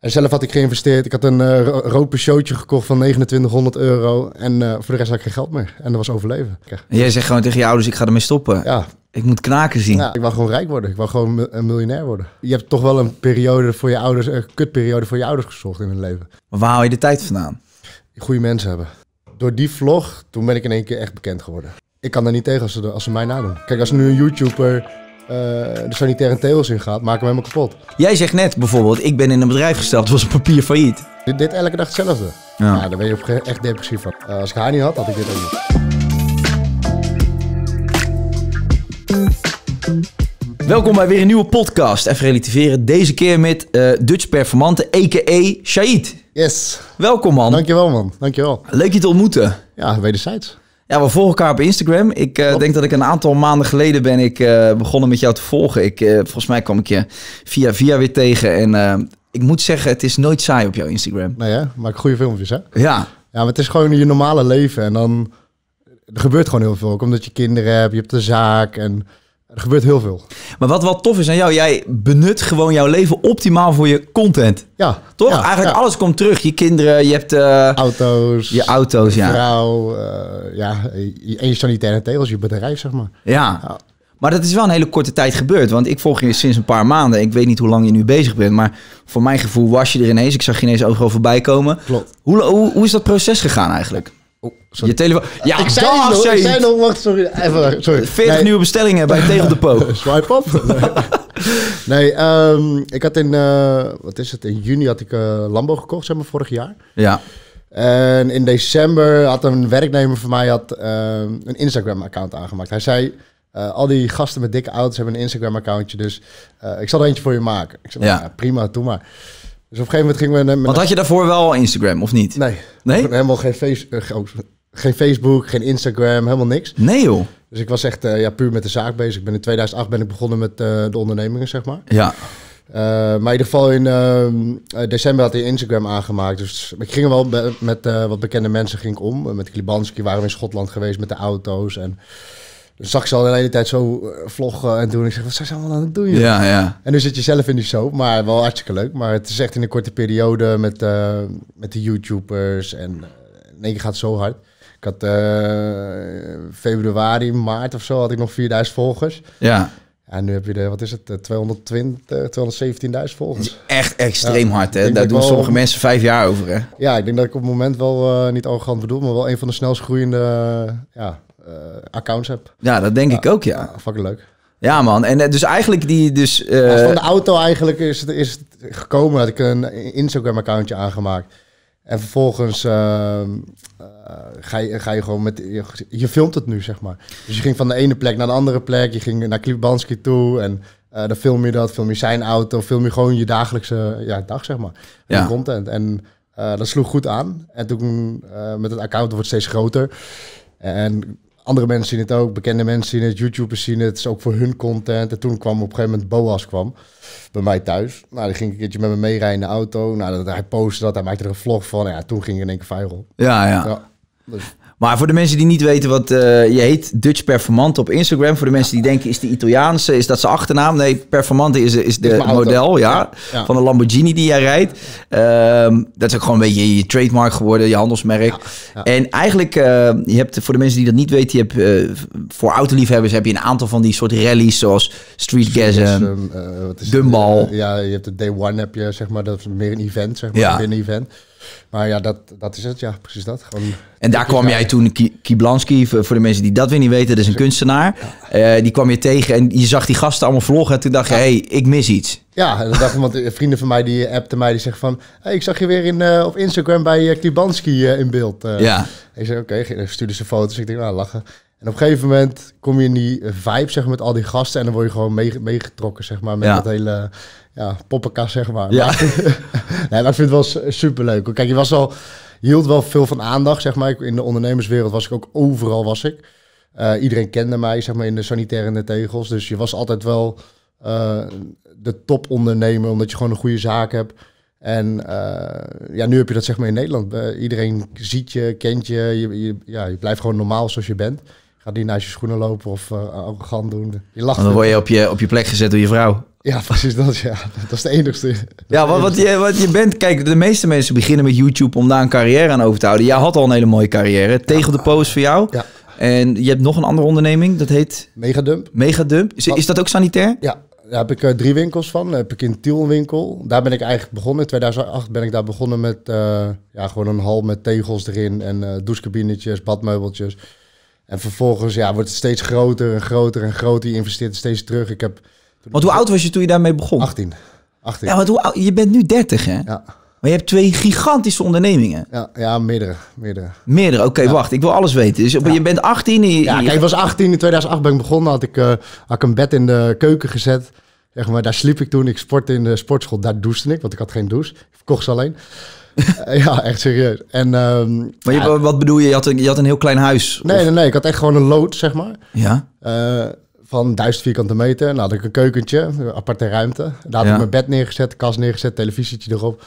En zelf had ik geïnvesteerd. Ik had een uh, rood showtje gekocht van 2900 euro. En eh, voor de rest had ik geen geld meer. En dat was overleven. En jij zegt gewoon tegen je ouders, ik ga ermee stoppen. Ja. Ik moet knaken zien. ik wil gewoon rijk worden. Ik wil gewoon een miljonair worden. Je hebt toch wel een periode voor je ouders, een kutperiode voor je ouders gezocht in hun leven. Maar waar haal je de tijd vandaan? Goede mensen hebben. Door die vlog, toen ben ik in één keer echt bekend geworden. Ik kan daar niet tegen als ze, als ze mij nadoen. Kijk, als nu een YouTuber eh, de sanitaire tegels in gaat, maken we helemaal kapot. Jij zegt net bijvoorbeeld, ik ben in een bedrijf gesteld, was een papier failliet. Dit, elke dag hetzelfde. Ja. ben je echt depressief van. Eh, als ik haar niet had, had ik dit ook niet. Welkom bij weer een nieuwe podcast. Even relativeren. Deze keer met eh, Dutch Performante, a.k.a. Shaid. Yes. Welkom, man. Dankjewel, man. Dankjewel. Leuk je te ontmoeten. Ja, wederzijds. Ja, we volgen elkaar op Instagram. Ik eh, denk dat ik een aantal maanden geleden ben ik eh, begonnen met jou te volgen. Ik, eh, volgens mij kwam ik je via via weer tegen. En ik moet zeggen, het is nooit saai op jouw Instagram. Nee hè? Maak goede filmpjes hè? Ja. Ja, maar het is gewoon je normale leven. En dan... Er gebeurt gewoon heel veel. Ook omdat je kinderen hebt, je hebt de zaak en... Er gebeurt heel veel. Maar wat wel tof is aan jou, jij benut gewoon jouw leven optimaal voor je content. Ja. Toch? Eigenlijk alles komt terug. Je kinderen, je hebt... Eh, auto's. Je auto's, ja. vrouw, uh, ja. En je sanitaire als je bedrijf, zeg maar. Ja. Maar dat is wel een hele korte tijd gebeurd. Want ik volg je sinds een paar maanden. Ik weet niet hoe lang je nu bezig bent. Maar voor mijn gevoel was je er ineens. Ik zag je ineens overal voorbij komen. Klopt. Hoe, hoe, hoe is dat proces gegaan eigenlijk? Oh, je telefoon. Eh, ja, ik zei, nog, ik zei nog, wacht, sorry. Even, sorry. 40 nieuwe bestellingen bij Tegel de Po. Swipe op. nee, ehm, ik had in, eh, wat is het, in juni had ik uh, Lambo gekocht, zeg maar, vorig jaar. Ja. En in december had een werknemer van mij had, ehm, een Instagram-account aangemaakt. Hij zei, al die gasten met dikke auto's hebben een Instagram-accountje, dus ik zal er eentje voor je maken. Ik zei, ja. Nou, prima, doe maar. Dus op een gegeven moment gingen we... Naar, Want had je daarvoor wel Instagram, of niet? Nee. Nee? Helemaal geen, eh, oh, geen Facebook, geen Instagram, helemaal niks. Nee joh. Dus ik was echt eh, ja, puur met de zaak bezig. Ik ben in 2008 ben ik begonnen met eh, de ondernemingen, zeg maar. Ja. maar in ieder geval in december had hij Instagram aangemaakt. Dus ik ging wel met wat bekende mensen ging ik om. met Klibanski waren we in Schotland geweest met de auto's en zag ik ze al de hele tijd zo eh, vloggen en doen. Ik zeg, wat zou ze allemaal aan het doen? Ja, ja. En nu zit je zelf in die soap, maar wel hartstikke leuk. Maar het is echt in een korte periode met, uh, met de YouTubers. En eh, nee, je gaat zo hard. Ik had februari, maart of zo had ik nog 4000 volgers. Ja. En nu heb je de, wat is het, 220, 217.000 volgers. Echt extreem hard, hè? Daar doen sommige mensen vijf jaar over, hè? Ja, ik denk dat ik op het moment wel, uh, niet arrogant bedoel, maar wel een van de snelst groeiende ja, eh, accounts heb. Ja, dat denk ik ook, ja. Ah, fucking leuk. Ja, man. En eh, dus eigenlijk die... Dus, eh, dus, van de auto eigenlijk is het, is gekomen dat ik een Instagram-accountje aangemaakt. En vervolgens ehm, ga, je, ga je gewoon met... Je, je, filmt het nu, zeg maar. Dus je ging van de ene plek naar de andere plek. Je ging naar Klibanski toe en dan film je dat. Film je zijn auto. Film je gewoon je dagelijkse ja, dag, zeg maar. Ja. content. En dat sloeg goed aan. En toen met het account wordt het steeds groter. En andere mensen zien het ook, bekende mensen zien het, YouTubers zien het. Het is ook voor hun content. En toen kwam op een gegeven moment Boas kwam bij mij thuis. Nou, die ging een keertje met me meerijden in de auto. Nou, dat, hij postte dat, hij maakte er een vlog van. Ja, toen ging ik in één keer viral. Ja, ja. ja dus maar voor de mensen die niet weten wat eh, je heet, Dutch Performante op Instagram. Voor de mensen die denken, is die Italiaanse, is dat zijn achternaam? Nee, Performante is, is de model ja, van de Lamborghini die jij rijdt. Ehm, dat is ook gewoon een beetje je trademark geworden, je handelsmerk. en eigenlijk, eh, je hebt voor de mensen die dat niet weten, je hebt, uh, voor autoliefhebbers heb je een aantal van die soort rallies zoals street Streetgasm, Dumbal. ja, je hebt de Day One, heb je zeg maar, dat is meer een event, zeg maar, een event. Maar ja, dat, dat is het. Ja, precies dat. Gewoon en daar kwam jij toen, Kiblanski, voor de mensen die dat weer niet weten, dat is een kunstenaar. Eh, die kwam je tegen en je zag die gasten allemaal vloggen. En toen dacht je, hé, hey, ik mis iets. Ja, en dacht eh, vrienden van mij die eh, appten mij, die zeggen van... Hey, ik zag je weer in, op Instagram bij uh, in beeld. ja. Ik zei, oké, stuurde ze foto's. Ik denk, nou, lachen. En op een gegeven moment kom je in die vibe zeg met al die gasten en dan word je gewoon meegetrokken zeg maar, met dat hele ja, poppenkast. Zeg maar. nee, maar ik vind het wel superleuk. Kijk, je was al, je hield wel veel van aandacht. Zeg maar. In de ondernemerswereld was ik ook overal. Was ik. Eh, iedereen kende mij zeg maar, in de sanitaire tegels. Dus je was altijd wel uh, de topondernemer omdat je gewoon een goede zaak hebt. En eh, ja, nu heb je dat zeg maar in Nederland. iedereen ziet je, kent je, je, je, ja, je blijft gewoon normaal zoals je bent die naast je schoenen lopen of uh, arrogant doen. Je lacht. dan word je op, je op je plek gezet door je vrouw. Ja, precies dat. Ja. Dat is de enigste. Ja, wat, wat, je, wat je bent. Kijk, de meeste mensen beginnen met YouTube om daar een carrière aan over te houden. Jij had al een hele mooie carrière. Tegel de Poos voor jou. Ja. En je hebt nog een andere onderneming. Dat heet? Megadump. Megadump. Is, is dat ook sanitair? Ja, daar heb ik uh, drie winkels van. Daar heb ik in Tiel een winkel. Daar ben ik eigenlijk begonnen. In 2008 ben ik daar begonnen met eh, ja, gewoon een hal met tegels erin en uh, douchekabinetjes, badmeubeltjes. En vervolgens ja, wordt het steeds groter en groter en groter. Je investeert steeds terug. Ik heb, Want hoe oud was je toen je daarmee begon? 18. 18. Ja, want hoe oud, je bent nu 30 hè? Ja. Maar je hebt twee gigantische ondernemingen. Ja, ja meerdere. Meerdere, meerdere oké, wacht. Ik wil alles weten. Dus je bent 18. Je, ja, ik was 18. In 2008 ben ik begonnen. Had ik, eh, had ik een bed in de keuken gezet. Zeg maar, daar sliep ik toen. Ik sportte in de sportschool. Daar douchte ik, want ik had geen douche. Ik verkocht ze alleen. ja, echt serieus. En, ehm, maar wat bedoel je? Je had, een, je had een heel klein huis? Nee, nee, nee. Ik had echt gewoon een lood, zeg maar. Ja. Eh, van duizend vierkante meter. Nou, had ik een keukentje, aparte ruimte. Daar had ik mijn bed neergezet, kast neergezet, televisietje erop.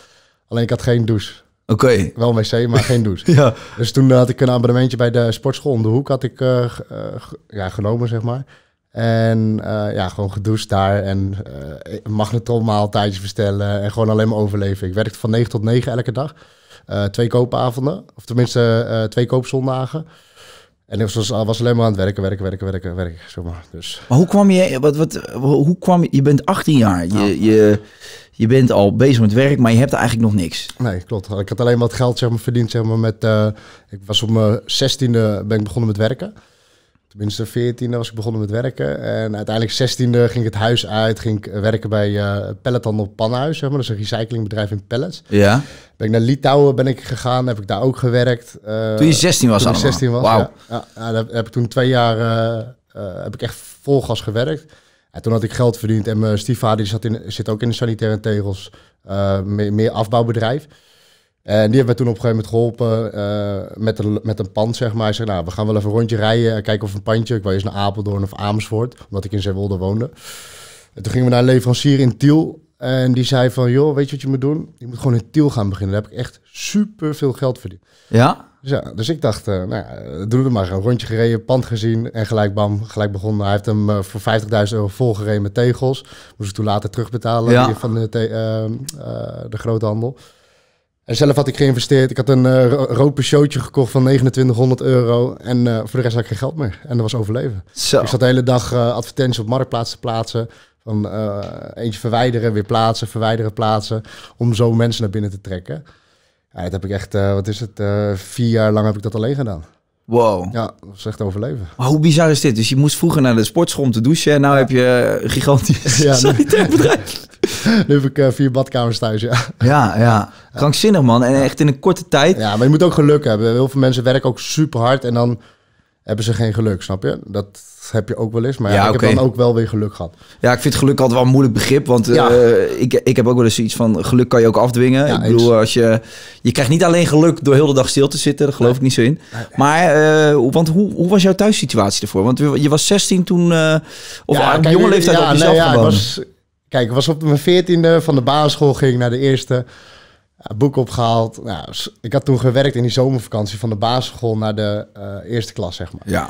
Alleen ik had geen douche. Oké. Wel een wc, maar geen douche. ja. Dus toen had ik een abonnementje bij de sportschool om de hoek had ik, eh, eh, ja, genomen, zeg maar. En eh, ja, gewoon gedoucht daar en uh, eh, tijdjes verstellen en gewoon alleen maar overleven. Ik werkte van 9 tot 9 elke dag. Eh, twee koopavonden, of tenminste twee koopzondagen. En ik was, was alleen maar aan het werken, werken, werken, werken, werken, maar. Dus. Maar hoe kwam je, wat, wat, hoe kwam je, bent 18 jaar, je, je, je bent al bezig met werk, maar je hebt eigenlijk nog niks. Nee, klopt. Ik had alleen wat geld zeg maar, verdiend, zeg maar, met, ik was op mijn e ben ik begonnen met werken. Tenminste, 14 e was ik begonnen met werken. En uiteindelijk 16 e ging ik het huis uit. Ging ik werken bij uh, op Pannenhuis, Zeg maar. Dat is een recyclingbedrijf in pellets. Ja. Ben ik naar Litouwen ben ik gegaan. Heb ik daar ook gewerkt. Eh, toen je 16 was toen ik 16 was, Wauw. Ja. ja daar heb ik toen twee jaar eh, heb ik echt vol gas gewerkt. En toen had ik geld verdiend. En mijn stiefvader die zat in, zit ook in de sanitaire tegels. meer afbouwbedrijf. En die hebben me toen op een gegeven moment geholpen eh, met, een, met een pand, zeg maar. Hij zei, nou, we gaan wel even een rondje rijden en kijken of een pandje. Ik wou eens naar Apeldoorn of Amersfoort, omdat ik in Zeewolde woonde. En toen gingen we naar een leverancier in Tiel. En die zei van, joh, weet je wat je moet doen? Je moet gewoon in Tiel gaan beginnen. Daar heb ik echt super veel geld verdiend. Ja? Dus, ja, dus ik dacht, eh, nou, doe er maar. Een rondje gereden, pand gezien en gelijk bam, gelijk begonnen. Hij heeft hem eh, voor 50.000 euro volgereden met tegels. Moest ik toen later terugbetalen van de, uh, de groothandel. En zelf had ik geïnvesteerd. Ik had een uh, rood gekocht van 2900 euro. En eh, voor de rest had ik geen geld meer. En dat was overleven. Zo. Ik zat de hele dag eh, advertenties op marktplaats te plaatsen. Van eentje verwijderen, weer plaatsen, verwijderen, plaatsen. Om zo mensen naar binnen te trekken. Ja, dat heb ik echt, wat is het, vier jaar lang heb ik dat alleen gedaan. Wow. Ja, dat is echt overleven. Maar hoe bizar is dit? Dus je moest vroeger naar de sportschool om te douchen. En nu heb je gigantisch ja, bedrijf. nu heb ik eh, vier badkamers thuis, ja. Ja, ja. Krankzinnig, man. En echt in een korte tijd. Ja, maar je moet ook geluk hebben. Heel veel mensen werken ook super hard en dan hebben ze geen geluk, snap je? Dat heb je ook wel eens, maar ja, ik heb dan ook wel weer geluk gehad. Ja, ik vind geluk altijd wel een moeilijk begrip, want eh, ik, ik heb ook wel eens iets van geluk kan je ook afdwingen. ik bedoel, als je, je krijgt niet alleen geluk door heel de dag stil te zitten, daar geloof ik niet zo in. Maar, eh, want hoe, hoe was jouw thuissituatie ervoor? Want je was 16 toen, uh, of op jonge leeftijd op jezelf nee, Kijk, ik was op mijn veertiende van de basisschool, ging naar de eerste. Eh, boek opgehaald. Nou, ik had toen gewerkt in die zomervakantie van de basisschool naar de eh, eerste klas, zeg maar. Ja.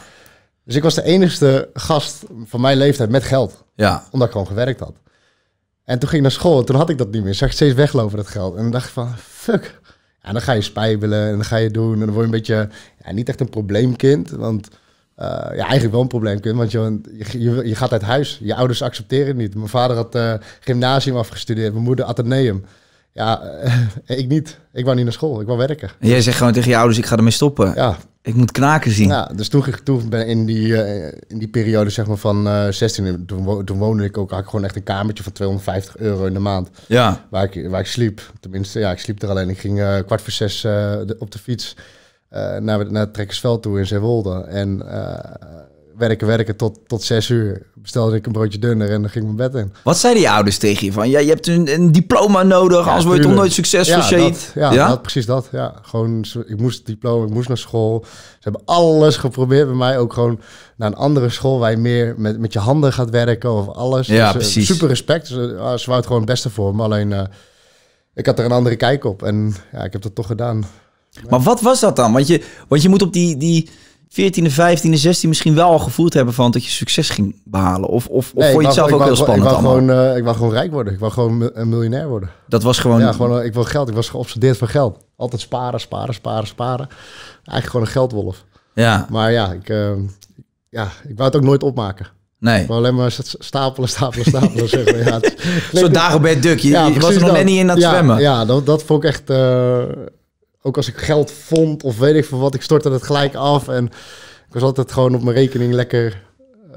Dus ik was de enigste gast van mijn leeftijd met geld. Ja. Omdat ik gewoon gewerkt had. En toen ging ik naar school en toen had ik dat niet meer. Zag ik steeds weglopen, dat geld. En dacht ik van, fuck. En ja, dan ga je spijbelen en dan ga je doen. En dan word je een beetje, ja, niet echt een probleemkind. Want eh, ja, eigenlijk wel een probleem kun want je, je, je, gaat uit huis. Je ouders accepteren het niet. Mijn vader had eh, gymnasium afgestudeerd, mijn moeder ateneum. Ja, eh, ik niet. Ik wou niet naar school, ik wou werken. jij zegt gewoon tegen je ouders, ik ga ermee stoppen. Ja. Ik moet knaken zien. Ja, dus toen, toen ben in die, in die periode zeg maar van 16, toen, woonde ik ook, had ik gewoon echt een kamertje van 250 euro in de maand. Ja. Waar ik, waar ik sliep. Tenminste, ja, ik sliep er alleen. Ik ging kwart voor zes op de fiets. Eh, naar, naar het trekkersveld toe in Zeewolde. En eh, werken, werken tot, tot zes uur. Bestelde ik een broodje dunner en dan ging ik mijn bed in. Wat zeiden die ouders tegen je? Van, ja, je hebt een, een diploma nodig, als word je toch nooit succesvol? Ja, ja, Dat, precies dat. Ja. Gewoon, ik moest het diploma, ik moest naar school. Ze hebben alles geprobeerd bij mij. Ook gewoon naar een andere school waar je meer met, met je handen gaat werken of alles. Ja, dus, eh, precies. Super respect. Ah, ze, wou het gewoon het beste voor me. Alleen, ik had er een andere kijk op. En ja, ik heb dat toch gedaan. Maar wat was dat dan? Want je, want je moet op die, die 14e, 15e, 16e misschien wel al gevoeld hebben van dat je succes ging behalen. Of, of, of vond je het zelf ook heel spannend ik wou, Gewoon, eh, ik wou gewoon rijk worden. Ik wou gewoon een miljonair worden. Dat was gewoon... Ja, gewoon, eh, ik wil geld. Ik was geobsedeerd van geld. Altijd sparen, sparen, sparen, sparen. Eigenlijk gewoon een geldwolf. Ja. Maar ja, ik, eh, ja, ik wou het ook nooit opmaken. Nee. Maar alleen maar stapelen, stapelen, stapelen. zeg maar. het, Zo dagen Duk. Je, ja, je was er nog net niet in aan het zwemmen. Ja, dat, dat vond ik echt ook als ik geld vond of weet ik veel wat, ik stortte het gelijk af. En ik was altijd gewoon op mijn rekening lekker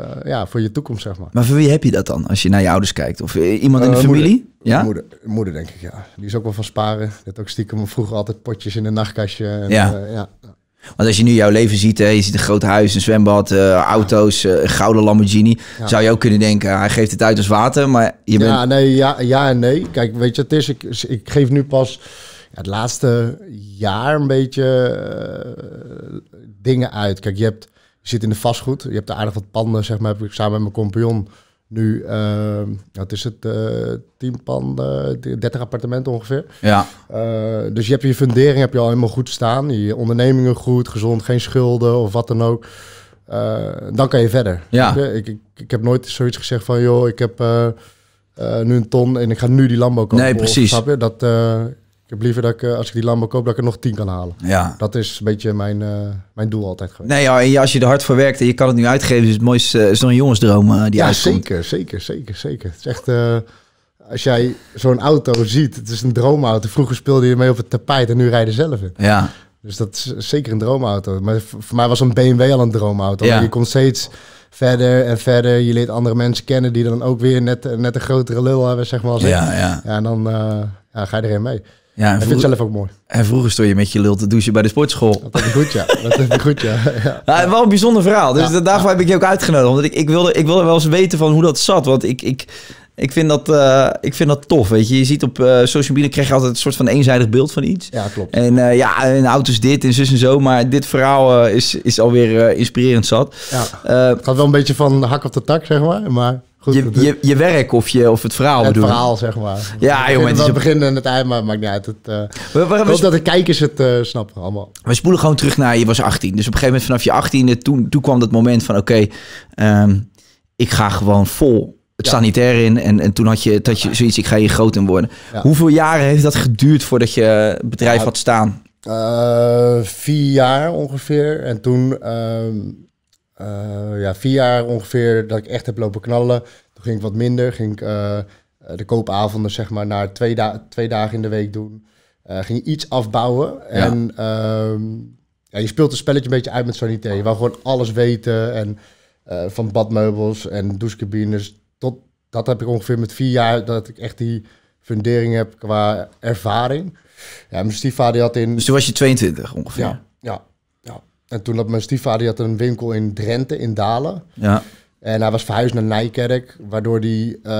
uh, ja, voor je toekomst, zeg maar. Maar voor wie heb je dat dan, als je naar je ouders kijkt? Of eh, iemand in de eh, familie? Moeder. Ja? Moeder, moeder, denk ik, ja. Die is ook wel van sparen. Dat ook stiekem vroeger altijd potjes in een nachtkastje. En, ja. ja. Want als je nu jouw leven ziet, hè, je ziet een groot huis, een zwembad, auto's, gouden Lamborghini. Zou je ook kunnen denken, hij geeft het uit als water, maar je bent... Ja, nee, ja, ja en nee. Kijk, weet je, het is, ik, ik geef nu pas het laatste jaar een beetje eh, dingen uit. Kijk, je, hebt, je zit in de vastgoed. Je hebt er aardig wat panden, zeg maar, heb ik samen met mijn compagnon nu, uh, wat is het, uh, eh, 10 panden, 30 appartementen ongeveer. Ja. dus je hebt je fundering heb je al helemaal goed staan. Je ondernemingen goed, gezond, geen schulden of wat dan ook. dan kan je verder. Ja. Ik, ik, ik, heb nooit zoiets gezegd van, joh, ik heb nu een ton en ik ga nu die landbouw kopen. Nee, precies. Dat dat, ik heb liever dat ik, eh, als ik die Lambo koop, dat ik er nog tien kan halen. Ja. Dat is een beetje mijn, eh, mijn doel altijd geweest. Nee, ja, en als je er hard voor werkt en je kan het nu uitgeven, is het mooiste eh, is nog jongensdroom ja, zeker, zeker, zeker, zeker. Het is echt, als jij zo'n auto ziet, het is een droomauto. Vroeger speelde je mee op het tapijt en nu rijden zelf in. Ja. Dus dat is zeker een droomauto. Maar voor mij was een BMW al een droomauto. Ja. Je komt steeds verder en verder. Je leert andere mensen kennen die dan ook weer net, net een grotere lul hebben, zeg maar. ja, ja. ja, en dan ja, ga je erin mee. Ja, ik vind zelf ook mooi. En vroeger stond je met je lul te douchen bij de sportschool. Dat is goed, ja. Dat is een goed, ja. ja. Nou, wel een bijzonder verhaal. Dus daarvoor heb ik je ook uitgenodigd. Omdat ik, ik, wilde, ik wilde wel eens weten van hoe dat zat. Want ik, ik, ik, vind, dat, eh, ik vind dat tof, weet je. Je ziet op eh, social media krijg je altijd een soort van eenzijdig beeld van iets. Ja, klopt. En eh, ja, en auto's dit en zus en zo. Maar dit verhaal is, is alweer inspirerend zat. Ja, het gaat wel een beetje van hak op de tak, zeg maar. Maar je, je, je, werk of, je, of het verhaal. Het verhaal, zeg maar. Ja, jongen. Het is het begin en het eind, maar maakt niet uit. Het, we, eh, waren ik dat de kijkers het eh, snappen allemaal. We spoelen gewoon terug naar je was 18. Dus op een gegeven moment vanaf je 18e, toen, toen kwam dat moment van oké, ehm, ik ga gewoon vol het sanitair in. En, en toen had je, dat je zoiets, ik ga hier groot in worden. Hoeveel jaren heeft dat geduurd voordat je bedrijf ja, nou, had staan? Eh, vier jaar ongeveer. En toen ehm, eh, ja, vier jaar ongeveer dat ik echt heb lopen knallen. Toen ging ik wat minder. Ging ik eh, eh, de koopavonden zeg maar naar twee, twee dagen in de week doen. ging iets afbouwen. En ehm, ja, je speelt het spelletje een beetje uit met sanitair. Je wou gewoon alles weten. En van badmeubels en douchecabines. Tot, dat heb ik ongeveer met vier jaar dat ik echt die fundering heb qua ervaring. Ja, mijn stiefvader had in... Dus toen was je 22 ongeveer? Ja, ja. En toen had mijn stiefvader had een winkel in Drenthe, in Dalen. Ja. En hij was verhuisd naar Nijkerk, waardoor hij eh,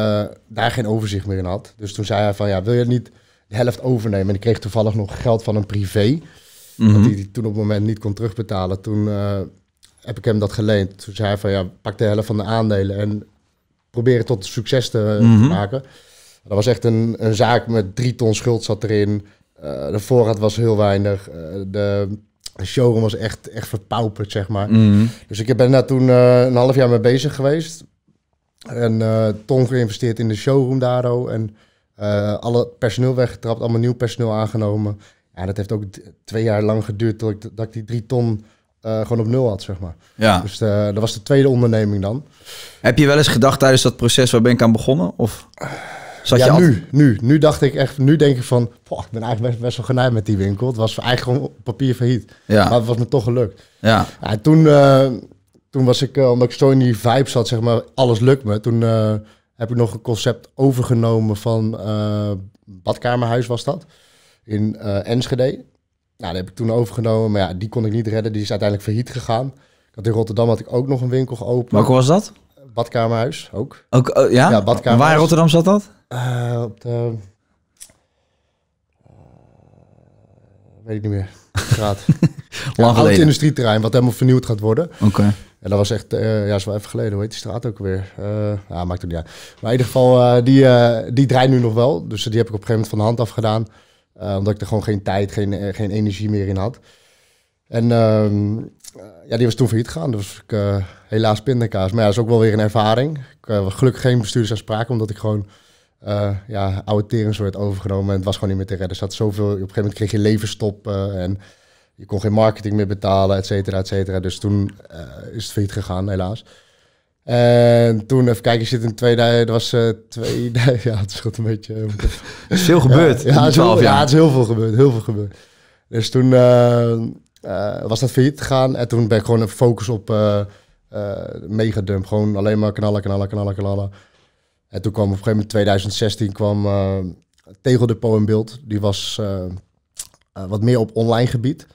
daar geen overzicht meer in had. Dus toen zei hij van, ja, wil je niet de helft overnemen? En ik kreeg toevallig nog geld van een privé. Mm -hmm. hij toen op het moment niet kon terugbetalen. Toen eh, heb ik hem dat geleend. Toen zei hij van ja, pak de helft van de aandelen en probeer het tot succes te, mhm. maken. Dat was echt een, een, zaak met drie ton schuld zat erin. Eh, de voorraad was heel weinig. de de showroom was echt, echt verpauperd, zeg maar. Mhm. Dus ik ben daar toen eh, een half jaar mee bezig geweest. En eh, Ton geïnvesteerd in de showroom daar En eh, alle personeel weggetrapt, allemaal nieuw personeel aangenomen. Ja, dat heeft ook twee jaar lang geduurd totdat ik, dat ik die drie ton gewoon op nul had, zeg maar. Ja. Dus dat was de tweede onderneming dan. Heb je wel eens gedacht tijdens dat proces, waar ben ik aan begonnen? Of? Zat ja, je nu, nu. Nu dacht ik echt, nu denk ik van, poh, ik ben eigenlijk best, wel genaaid met die winkel. Het was eigenlijk gewoon papier failliet. Ja. Maar het was me toch gelukt. Ja. ja toen, eh, toen was ik, eh, omdat ik zo in die vibe zat, zeg maar, alles lukt me. Toen eh, heb ik nog een concept overgenomen van Badkamerhuis was dat, in Enschede. Nou, dat heb ik toen overgenomen, maar ja, die kon ik niet redden. Die is uiteindelijk failliet gegaan. in Rotterdam had ik ook nog een winkel geopend. Welke was dat? Badkamerhuis ook. ook oh, ja? ja badkamerhuis. Waar in Rotterdam zat dat? Eh, op de. Eh, weet ik niet meer. Straat. Lang ja, industrieterrein, wat helemaal vernieuwd gaat worden. Oké. En dat was echt, uh, ja, is wel even geleden, hoe heet die straat ook weer? ja ja, maakt het niet uit. Maar in ieder geval, die, die draait nu nog wel. Dus die heb ik op een gegeven moment van de hand af gedaan. omdat ik er gewoon geen tijd, geen, geen energie meer in had. En ehm, ja, die was toen failliet gegaan. Dus ik, helaas pindakaas. Maar ja, dat is ook wel weer een ervaring. Ik gelukkig geen bestuurders omdat ik gewoon uh, ja, oude teringsoort overgenomen. En het was gewoon niet meer te redden. Er zat zoveel, op een gegeven moment kreeg je stoppen en je kon geen marketing meer betalen, et cetera, et cetera. Dus toen eh, is het failliet gegaan, helaas. En toen, even kijken, je zit in 2000, dat was uh, eh, 2000, ja, het is een beetje... is veel gebeurd ja, het, is heel veel gebeurd, heel veel gebeurd. Dus toen was dat failliet gegaan en toen ben ik gewoon een focus op mega megadump. Gewoon alleen maar knallen, knallen, knallen, knallen. En toen kwam op een gegeven moment 2016 kwam uh, eh, Tegeldepot in beeld. Die was eh, eh, wat meer op online gebied.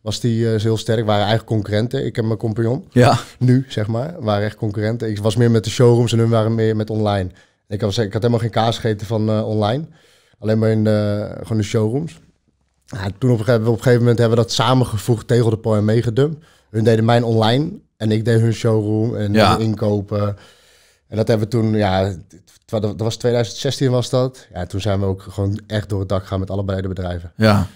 Was die heel sterk, waren eigen concurrenten. Ik heb mijn compagnon. Ja. Nu, zeg maar, waren echt concurrenten. Ik was meer met de showrooms en hun waren meer met online. Ik had, ik had helemaal geen kaas gegeten van online. Alleen maar in de, gewoon de showrooms. Ja, toen op een, gegeven, moment hebben we dat samengevoegd, Tegeldepot en meegedum. Hun deden mijn online en ik deed hun showroom en ja. inkopen. En dat hebben we toen, ja, dat was 2016 was dat. Ja, toen zijn we ook gewoon echt door het dak gaan met allebei de bedrijven. Ja.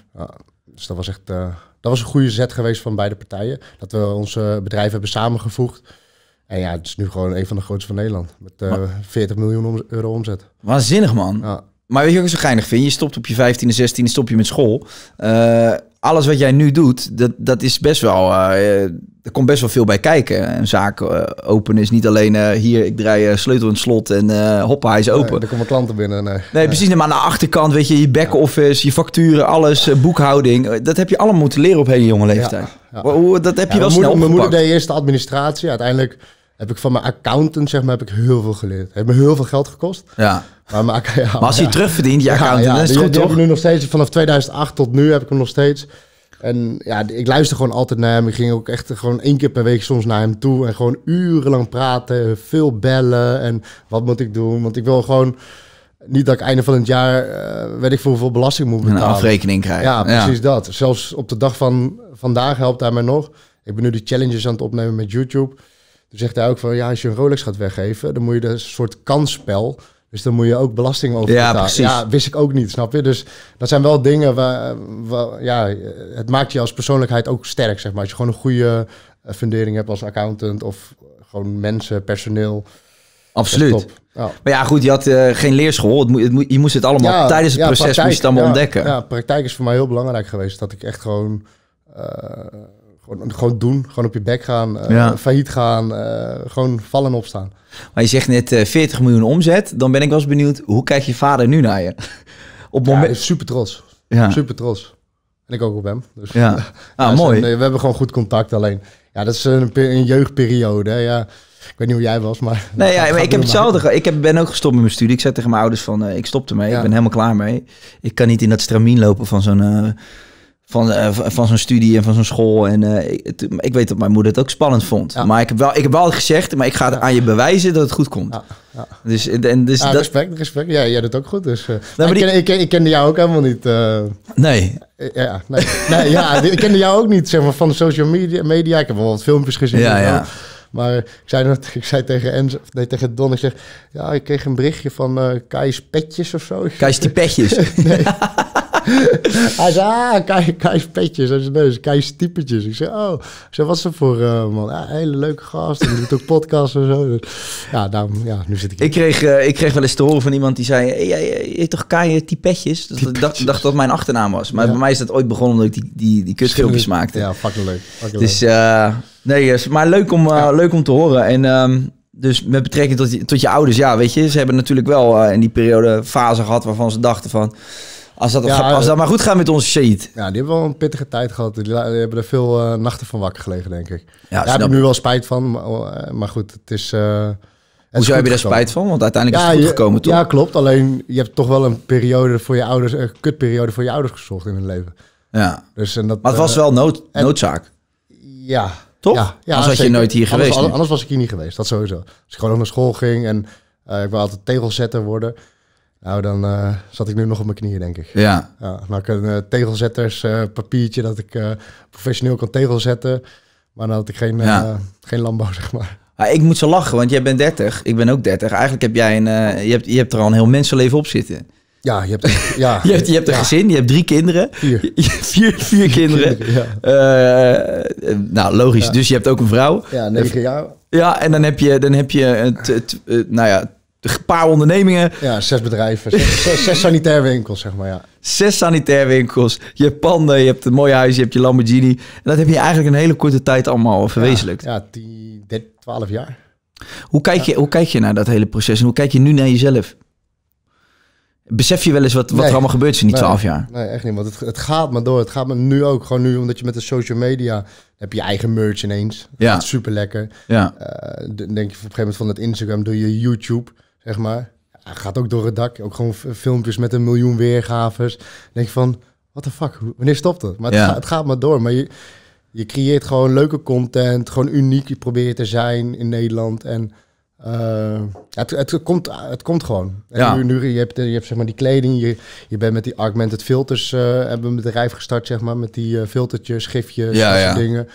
dus dat was echt, eh, dat was een goede zet geweest van beide partijen. Dat we onze bedrijven hebben samengevoegd. En ja, het is nu gewoon een van de grootste van Nederland. Met uh, eh, 40 miljoen euro omzet. Waanzinnig man. Ja. Maar weet je wat ik zo geinig vind? Je stopt op je 15 en 16 stop je met school. Eh, alles wat jij nu doet, dat, dat is best wel. Eh, er komt best wel veel bij kijken. Een zaak uh, openen is niet alleen eh, hier, ik draai sleutel in het slot en hoppa, hij is open. Dan komen klanten binnen. Nee, nee, precies. Maar aan de achterkant, weet je, je back-office, je facturen, alles, boekhouding. Dat heb je allemaal moeten leren op hele jonge leeftijd. Ja, ja. Dat heb je wel snel moeder, Mijn moeder deed eerst de administratie. Uiteindelijk heb ik van mijn accountant, zeg maar, heb ik heel veel geleerd. Het heeft me heel veel geld gekost. Ja. Maar, ja, maar, als je terugverdient, je accountant, ja, ja. is het goed, die, toch? Ik nu nog steeds, vanaf 2008 tot nu heb ik hem nog steeds. En ja, ik luister gewoon altijd naar hem. Ik ging ook echt gewoon één keer per week soms naar hem toe. En gewoon urenlang praten, veel bellen. En wat moet ik doen? Want ik wil gewoon niet dat ik einde van het jaar, uh, weet ik voor hoeveel belasting moet betalen. Een afrekening krijgen. Ja, precies dat. Zelfs op de dag van vandaag helpt hij mij nog. Ik ben nu de challenges aan het opnemen met YouTube. Toen zegt hij ook van ja, als je een Rolex gaat weggeven, dan moet je dus een soort kansspel. Dus dan moet je ook belasting over betalen. Ja, precies. wist ik ook niet, snap je? Dus dat zijn wel dingen waar, ja, het maakt je als persoonlijkheid ook sterk, zeg maar. Als je gewoon een goede eh, fundering hebt als accountant of gewoon mensen, personeel. Absoluut. Ja. Maar ja, goed, je had uh, geen leerschool. Het mo het mo je moest het allemaal tijdens het ja, proces praktijk, moest het allemaal ontdekken. Ja, praktijk is voor mij heel belangrijk geweest. Dat ik echt gewoon eh, gewoon, gewoon doen, gewoon op je bek gaan, eh, failliet gaan, eh, gewoon vallen opstaan. Maar je zegt net 40 eh, miljoen omzet, dan ben ik wel eens benieuwd, hoe kijkt je vader nu naar je? op moment... super trots. Ja. Super trots. En ik ook op hem. Dus, ja. Ah, mooi. we hebben gewoon goed contact alleen. Ja, dat is een, een jeugdperiode. Ja. Ik weet niet hoe jij was, maar... Nee, ja, ik heb hetzelfde. Ik heb, ben ook gestopt met mijn studie. Ik zei tegen mijn ouders van, ik stop ermee. Ik ben helemaal klaar mee. Ik kan niet in dat stramien lopen van zo'n van, uh, van zo'n studie en van zo'n school. En eh, ik, weet dat mijn moeder het ook spannend vond. Maar ik heb, wel, ik heb wel gezegd, maar ik ga ja. aan je bewijzen dat het goed komt. Ja. Dus, en, dus Respect, respect. Ja, jij doet ook goed. Dus, eh, ik, ken, ik, ken, ik, kende jou ook helemaal niet. nee. Ja, nee, nee ja, ik kende jou ook niet zeg maar, van de social media, media. Ik heb wel wat filmpjes gezien. Ja, ja. Maar ik zei, ik zei tegen, Enzo, nee, tegen Don, ik zeg... Ja, ik kreeg een berichtje van uh, Kai's Petjes of zo. Kai's die Petjes. nee. Hij zei, ah, Kai, kei petjes uit typetjes. Ik zei, oh. zei, wat is voor eh, man? Ja, hele leuke gast, die doet ook podcasts en zo. ja, daarom, ja, nu zit ik... Ik kreeg, eh, ik kreeg wel eens te horen van iemand die zei, hey, jij eh, toch Kai typetjes? Dus ik dacht, dacht dat mijn achternaam was. Maar bij mij is dat ooit begonnen omdat ik die, die, die maakte. Ja, fucking leuk. Fucking dus, uh, nee, dus, maar leuk om, leuk om te horen. En... Ehm, dus met betrekking tot je, tot je ouders, ja, weet je, ze hebben natuurlijk wel in die periode fase gehad waarvan ze dachten van, als dat, als eh, dat maar goed gaat met onze shit. Ja, die hebben wel een pittige tijd gehad. Die, hebben er veel eh, nachten van wakker gelegen, denk ik. Ja, Daar heb ik nu wel spijt van. Maar, oh, eh, maar goed, het is... Uh, Hoezo heb je daar spijt van? Want uiteindelijk is het goed gekomen, toch? Ja, klopt. Alleen je hebt toch wel een periode voor je ouders, een kutperiode voor je ouders gezocht in hun leven. Ja. Dus, en dat, maar het was wel nood, noodzaak. Ja. Toch? Ja, ja anders was je nooit hier geweest. Anders, was ik hier niet geweest, dat sowieso. Als ik gewoon nog naar school ging en ik wil altijd tegelzetter worden. Nou, dan eh, zat ik nu nog op mijn knieën, denk ik. Ja. ja nou, ik een uh, tegelzetters eh, dat ik professioneel kan tegelzetten. Maar dan had ik geen, geen landbouw, zeg maar. Ah, ik moet zo lachen, want jij bent 30. Ik ben ook 30. Eigenlijk heb jij een, je, hebt, je hebt er al een heel mensenleven op zitten. Ja, je hebt, ja, je hebt, je hebt een gezin, je hebt drie kinderen. Vier. vier, vier, kinderen. nou, logisch. Dus je hebt ook een vrouw. Ja, negen jaar. Ja, en dan heb je, dan heb je nou ja, een paar ondernemingen. Ja, zes bedrijven. Zes, zes, sanitair winkels, zeg maar. Ja. Zes sanitair winkels. Je hebt panden, je hebt een mooi huis, je hebt je Lamborghini. En dat heb je eigenlijk een hele korte tijd allemaal verwezenlijkt. Ja, ja 12 jaar. Hoe kijk, je, hoe kijk je naar dat hele proces en hoe kijk je nu naar jezelf? Besef je wel eens wat, wat er allemaal gebeurt in die twaalf jaar? Nee, echt niet. Want het, het, gaat maar door. Het gaat me nu ook gewoon nu, omdat je met de social media heb je eigen merch ineens. Dat ja. Super lekker. Ja. denk je op een gegeven moment van het Instagram doe je YouTube zeg maar. gaat ook door het dak. Ook gewoon filmpjes met een miljoen weergaves. Dan denk je van, what the fuck, wanneer stopt het? Maar ja. het, gaat, het, gaat, maar door. Maar je, je creëert gewoon leuke content. Gewoon uniek je probeert te zijn in Nederland. En uh, het, het, komt, het komt gewoon. ja. nu, nu, je, hebt, je hebt zeg maar die kleding, je, je bent met die augmented filters, eh, hebben een bedrijf gestart, zeg maar, met die eh, filtertjes, gifjes, ja, ja. soort dingen.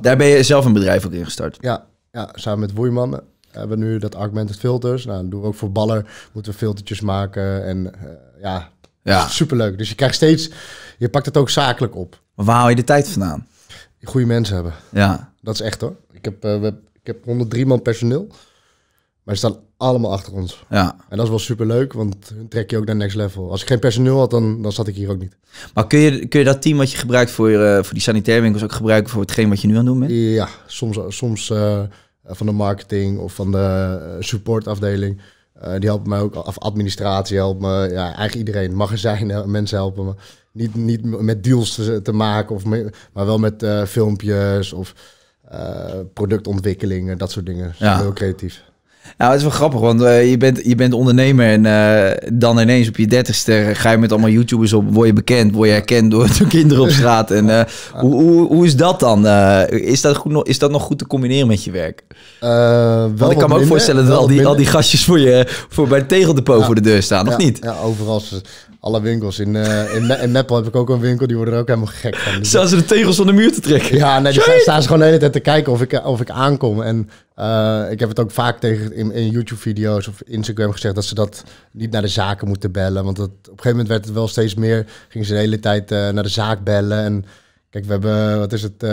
Daar ben je zelf een bedrijf ook in gestart. Ja, ja samen met Woeimannen hebben nu dat augmented filters. Nou, dan doen we ook voor baller. Moeten we filtertjes maken. En eh, ja, ja. superleuk. Dus je krijgt steeds, je pakt het ook zakelijk op. Maar waar haal je de tijd vandaan? Goede mensen hebben. Ja. Dat is echt hoor. Ik heb, eh, ik heb 103 man personeel. Maar ze staan allemaal achter ons. Ja. En dat is wel superleuk, want hun trek je ook naar next level. Als ik geen personeel had, dan, dan zat ik hier ook niet. Maar kun je, kun je dat team wat je gebruikt voor, uh, voor die sanitairwinkels ook gebruiken voor hetgeen wat je nu aan het doen bent? Ja, soms, soms eh, van de marketing of van de eh, supportafdeling. Uh, die helpen mij ook, of administratie helpt me, ja, eigenlijk iedereen, magazijnen, mensen helpen me. Niet, niet met deals te, maken, of maar wel met filmpjes of productontwikkelingen, dat soort dingen. ja. Heel creatief. Nou, het is wel grappig, want eh, je, bent, je bent ondernemer en eh, dan ineens op je dertigste ga je met allemaal YouTubers op, word je bekend, word je herkend door, de kinderen op straat. En eh, hoe, hoe, hoe, is dat dan? is, dat goed, is dat nog goed te combineren met je werk? wel ik kan me ook voorstellen dat al die, al die gastjes voor je voor bij de tegel de voor de deur staan, of niet? Ja, overal alle winkels. In, uh, in, in Meppel heb ik ook een winkel, die worden er ook helemaal gek van. Staan ze de tegels van de muur te trekken? Ja, nee, die staan ze gewoon de hele tijd te kijken of ik, eh, of ik aankom. En eh, ik heb het ook vaak tegen in, YouTube-video's of Instagram gezegd dat ze dat niet naar de zaken moeten bellen. Want dat, op een gegeven moment werd het wel steeds meer. Gingen ze de hele tijd naar de zaak bellen. En Kijk, we hebben, wat is het,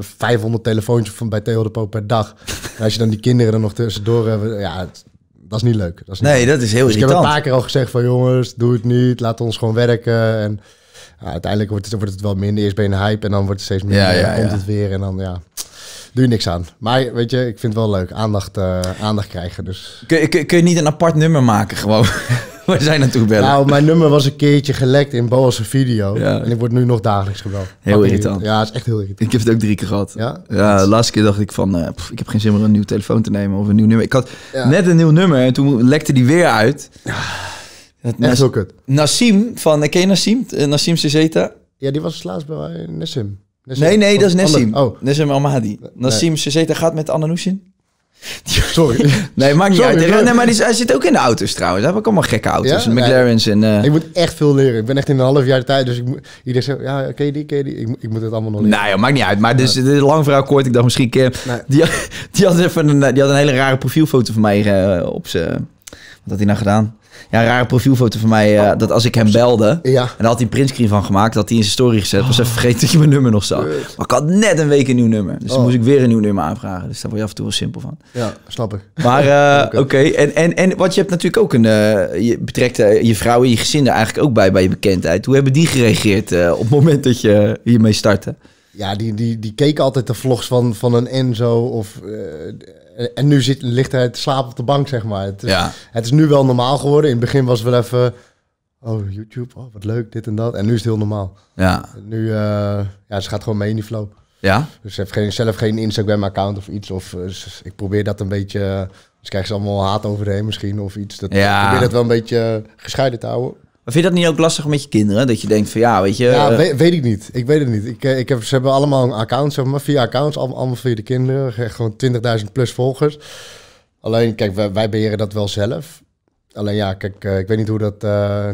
500 telefoontjes van bij Theo de per dag. En als je dan die kinderen er nog tussendoor hebt, ja, het, dat is niet leuk. Dat is nee, dat is heel irritant. Dus ik heb een paar keer al gezegd van jongens, doe het niet, laat ons gewoon werken. En uiteindelijk wordt het, wordt het wel minder. Eerst ben je een hype en dan wordt het steeds minder. Ja, ja, komt het weer en dan ja, doe je niks aan. Maar weet je, ik vind het wel leuk. Aandacht, eh, aandacht krijgen dus. Kun, kun je niet een apart nummer maken gewoon? waar zijn toe bellen? Nou, mijn nummer was een keertje gelekt in Boas' video. En ik word nu nog dagelijks gebeld. Heel irritant. Ja, is echt heel irritant. Ik heb het ook drie keer gehad. Ja? Ja, de laatste keer dacht ik van, uh, ik heb geen zin meer een nieuw telefoon te nemen of een nieuw nummer. Ik had net een nieuw nummer en toen lekte die weer uit. Dat is ook het. Nassim van, eh, ken je Nassim? Eh, Nassim Sezeta? Ja, die was laatst bij Nassim. Nassim. Nee, nee, dat is oh, oh. Nassim. Oh. Nassim Almadi. Nassim nee. gaat met Ananoushin. Sorry. Nee, maakt niet uit. Nee, maar hij zit ook in de auto's trouwens. Daar heb ik allemaal gekke auto's. Ja? McLaren's en... Eh, ik moet echt veel leren. Ik ben echt in een half jaar de tijd. Dus ik, iedereen zegt, ja, ken je die, ken je die? Ik, ik moet het allemaal nog leren. Nou ja, maakt niet uit. Maar dus, de lang verhaal kort. Ik dacht misschien... Eh, die, die, had even een, eh, die had een hele rare profielfoto van mij op zijn had hij nou gedaan? Ja, een rare profielfoto van mij. Eh, oh. dat als ik hem belde. Ja. En daar had hij een printscreen van gemaakt. Dat hij in zijn story gezet. Was oh. vergeten dat je mijn nummer nog zag. Maar ik had net een week een nieuw nummer. Dus oh. moest ik weer een nieuw nummer aanvragen. Dus daar word je af en toe wel simpel van. Ja, snap ik. Maar eh, oké. En, en, en wat je hebt natuurlijk ook een. Eh, je betrekt je vrouw en je gezin er eigenlijk ook bij. Bij je bekendheid. Hoe hebben die gereageerd op het moment dat je hiermee startte? Ja, die, die, die keek altijd de vlogs van, van een Enzo. Of, eh, en nu zit, ligt hij te slapen op de bank, zeg maar. Het, ja. het is nu wel normaal geworden. In het begin was het wel even... Oh, YouTube, oh, wat leuk, dit en dat. En nu is het heel normaal. Ja. Nu, eh, ja, ze gaat gewoon mee in die flow. Ja. Dus ze heeft geen, zelf geen Instagram-account of iets. Of, eh, ik probeer dat een beetje... Dus krijgen ze allemaal haat overheen misschien of iets. Dat, ja. probeer dat wel een beetje gescheiden te houden vind je dat niet ook lastig met je kinderen? Dat je denkt van ja, weet je... Ja, eh, weet, ik niet. Ik weet het niet. Ik, eh, ik heb, ze hebben allemaal accounts, account, maar, via accounts. Allemaal via de kinderen. Gewoon 20.000 plus volgers. Alleen, kijk, wij, beheren dat wel zelf. Alleen ja, kijk, eh, ik weet niet hoe dat...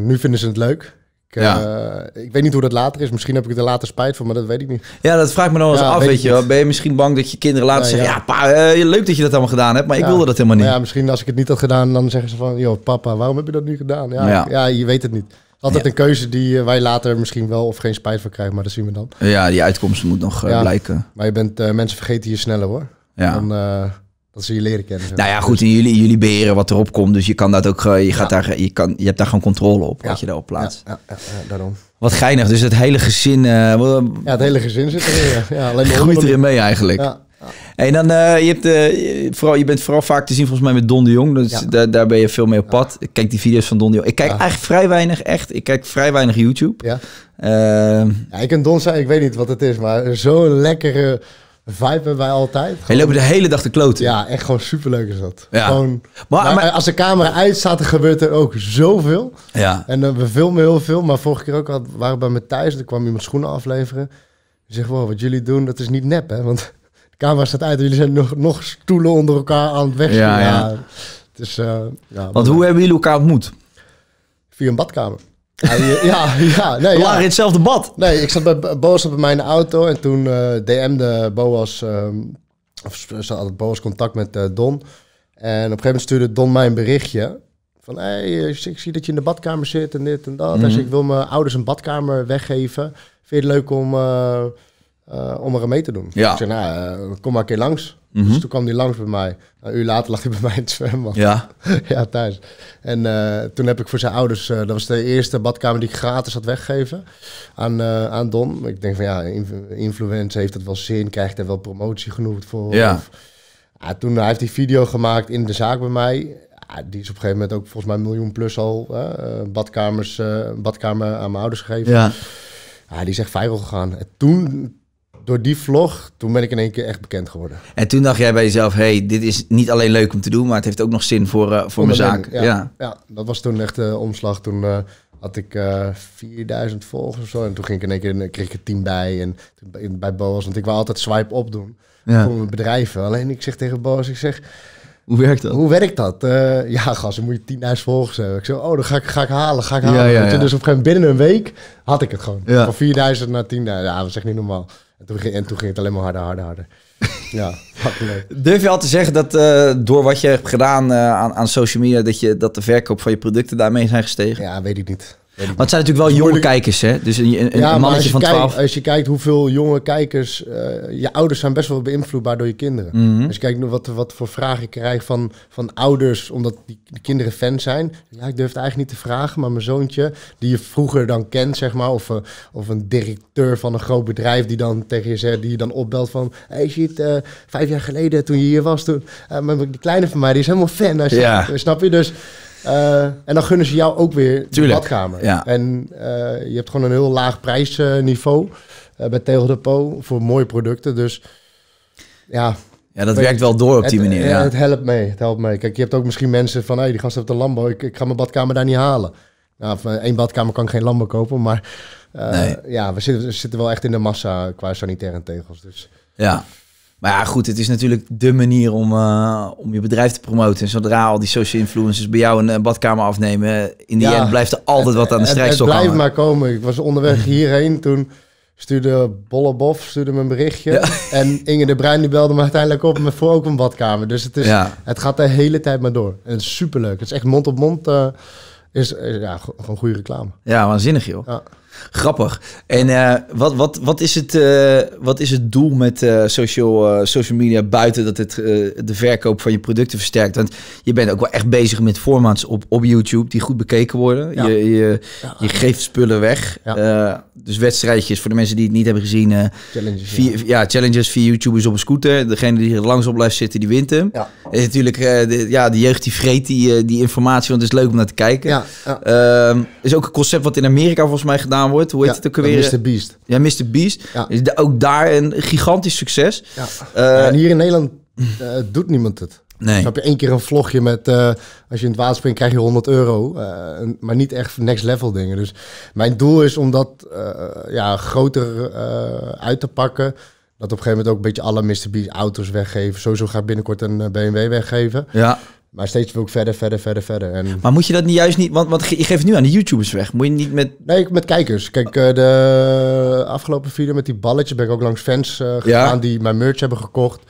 nu vinden ze het leuk. Eh, ja. ik weet niet hoe dat later is. Misschien heb ik er later spijt van, maar dat weet ik niet. Ja, dat vraagt me nog eens ja, af, weet, je Ben je misschien bang dat je kinderen later zeggen... Ja, pa, eh, leuk dat je dat allemaal gedaan hebt, maar ik wilde dat helemaal niet. ja, misschien als ik het niet had gedaan, dan zeggen ze van... joh, papa, waarom heb je dat nu gedaan? Ja, ja. je weet het niet. Altijd een keuze die eh, wij later misschien wel of geen spijt van krijgen, maar dat zien we dan. Ja, die uitkomst moet nog blijken. Maar je bent, mensen vergeten je sneller hoor. Ja. Dat ze je leren kennen. Nou ja, goed, en dus- jullie, jullie beheren wat erop komt. Dus je kan dat ook. Eh, je, gaat daar, je, kan, je hebt daar gewoon controle op wat je daarop plaatst. Ja, daarom. Wat geinig. Dus het hele gezin. Eh, ja, het hele gezin zit erin. Ja, alleen groeit erin mee eigenlijk. Ja. En dan, eh, je, hebt, uh, vooral, je bent vooral vaak te zien volgens mij met Don de Jong. Dus daar, daar, ben je veel mee op pad. Ik kijk die video's van Don de Jong. Ik kijk eigenlijk vrij weinig, echt. Ik kijk vrij weinig YouTube. Ja. Ehm, ja ik en Don zijn, ik weet niet wat het is, maar zo'n lekkere hebben wij altijd. Gewoon... we de hele dag te kloten. Ja, echt gewoon superleuk is dat. Ja. Gewoon, maar, nou, als de camera uit staat, gebeurt er ook zoveel. Ja. En eh, we filmen heel veel. Maar vorige keer ook had, waren we bij thuis, Er kwam iemand schoenen afleveren. Die zegt, wat jullie doen, dat is niet nep, hè? Want de camera staat uit en jullie zijn nog, nog stoelen onder elkaar aan het wegschuiven. Ja, ja. Dus, ja, Want hoe hebben jullie elkaar ontmoet? Via een badkamer. Eh, ja, ja, nee, We waren in hetzelfde bad. Nee, ik zat bij Boas op mijn auto en toen uh, eh, DM'de Boas, ehm, of ze had Boas contact met eh, Don. En op een gegeven moment stuurde Don mij een berichtje. Van, hé, hey, ik zie dat je in de badkamer zit en dit en dat. Mm Dus ik wil mijn ouders een badkamer weggeven. Vind je het leuk om... Eh, om er mee te doen. Ja. zei, nou, eh, kom maar een keer langs. Mhm. Dus toen kwam hij langs bij mij. Nou, een uur later lag hij bij mij in het zwembad. Ja, ja thuis. En eh, toen heb ik voor zijn ouders, dat was de eerste badkamer die ik gratis had weggegeven aan, aan Don. Ik denk van ja, influencer heeft dat wel zin, krijgt er wel promotie genoeg voor. Ja. Of, ah, toen hij heeft hij video gemaakt in de zaak bij mij. Ah, die is op een gegeven moment ook volgens mij een miljoen plus al badkamers, badkamer aan mijn ouders gegeven. Ja. Ah, die is echt viral gegaan. En toen door die vlog, toen ben ik in één keer echt bekend geworden. En toen dacht jij bij jezelf, hey, dit is niet alleen leuk om te doen, maar het heeft ook nog zin voor, eh, voor mijn zaak. Ja, ja, dat was toen echt de eh, omslag. Toen eh, had ik uh, 4000 volgers of zo. En toen ging ik in één keer, een kreeg ik een team bij. En bij Boas, want ik wil altijd swipe op doen ja. voor mijn bedrijven. Alleen ik zeg tegen Boas, ik zeg... Hoe werkt dat? Hoe werkt dat? ja, gast, dan moet je 10.000 volgers hebben. Ik zei, oh, dan ga ik, ga ik halen, ga ik halen. Dus op een gegeven moment binnen een week had ik het gewoon. Van 4.000 naar 10.000. Ja, dat is echt niet normaal. En toen, ging, en toen ging het alleen maar harder, harder, harder. ja, fucking Durf je al te zeggen dat eh, door wat je hebt gedaan eh, aan, aan social media, dat, je, dat de verkoop van je producten daarmee zijn gestegen? Ja, weet ik niet. Want het zijn natuurlijk wel jonge kijkers, hè? Dus een, een, mannetje van 12. Als je kijkt hoeveel jonge kijkers. Eh, je ouders zijn best wel beïnvloedbaar door je kinderen. Mhm. Als je kijkt naar wat, wat voor vragen ik krijg van, van ouders, omdat die, kinderen fan zijn. Ja, ik durf het eigenlijk niet te vragen, maar mijn zoontje, die je vroeger dan kent, zeg maar. Of, eh, of een directeur van een groot bedrijf die dan tegen je zegt, die je dan opbelt van. Hey, ziet eh, vijf jaar geleden toen je hier was, toen. maar die kleine van mij, die is helemaal fan. snap je? Dus. Eh, en dan gunnen ze jou ook weer de badkamer. Ja. En eh, je hebt gewoon een heel laag prijsniveau eh, bij Tegel Depot voor mooie producten. Dus ja... Ja, dat werkt wel door op die manier. Ja. Het helpt mee, het helpt mee. Kijk, je hebt ook misschien mensen van... Hey, die gast heeft een Lambo, ik, ik ga mijn badkamer daar niet halen. Nou, één badkamer kan ik geen Lambo kopen, maar... Ja, we zitten, we zitten wel echt in de massa qua sanitaire tegels, dus... Ja, maar ja, goed, het is natuurlijk de manier om, eh, om je bedrijf te promoten. En zodra al die social influencers bij jou een eh, badkamer afnemen, in die ja, end blijft er altijd wat aan de strijkstok hangen. Het blijft maar komen. Ik was onderweg hierheen toen stuurde Bollebof stuurde me een berichtje. En Inge de Bruin die belde me uiteindelijk op met voor ook een badkamer. Dus het, is, het gaat de hele tijd maar door. En superleuk. Het is echt mond op mond. Uh, is, ja, gewoon goede reclame. Ja, waanzinnig joh. Ja. Grappig. En eh, wat, wat, wat, is het, eh, wat is het doel met eh, social, social media buiten dat het de verkoop van je producten versterkt? Want je bent ook wel echt bezig met formats op, op YouTube die goed bekeken worden. Je, je, je, geeft spullen weg. Ja dus wedstrijdjes voor de mensen die het niet hebben gezien. Eh, challenges. Via, ja. challenges via YouTubers op een scooter. Degene die er langs op blijft zitten, die wint hem. Ja. natuurlijk, eh, de, ja, de jeugd die vreet die, eh, die informatie, want het is leuk om naar te kijken. Ja, ehm, is ook een concept wat in Amerika volgens mij gedaan wordt. Hoe heet het ook alweer? Mr. Beast. Ja, Mr. Beast. Is ook daar een gigantisch succes. Ja. en hier in Nederland doet niemand het. Nee. heb je één keer een vlogje met eh, als je in het water springt krijg je 100 euro, eh, maar niet echt next level dingen. Dus mijn doel is om dat eh, ja, groter uit te pakken. Dat op een gegeven moment ook een beetje alle Mr. Beast auto's weggeven. Sowieso ga ik binnenkort een BMW weggeven. Ja. Maar steeds wil ik verder, verder, verder, verder. En... Maar moet je dat niet juist niet... Want, want je geeft het nu aan de YouTubers weg. Moet je niet met... Nee, met kijkers. Kijk, de afgelopen video met die balletjes ben ik ook langs fans gegaan... die mijn merch hebben gekocht.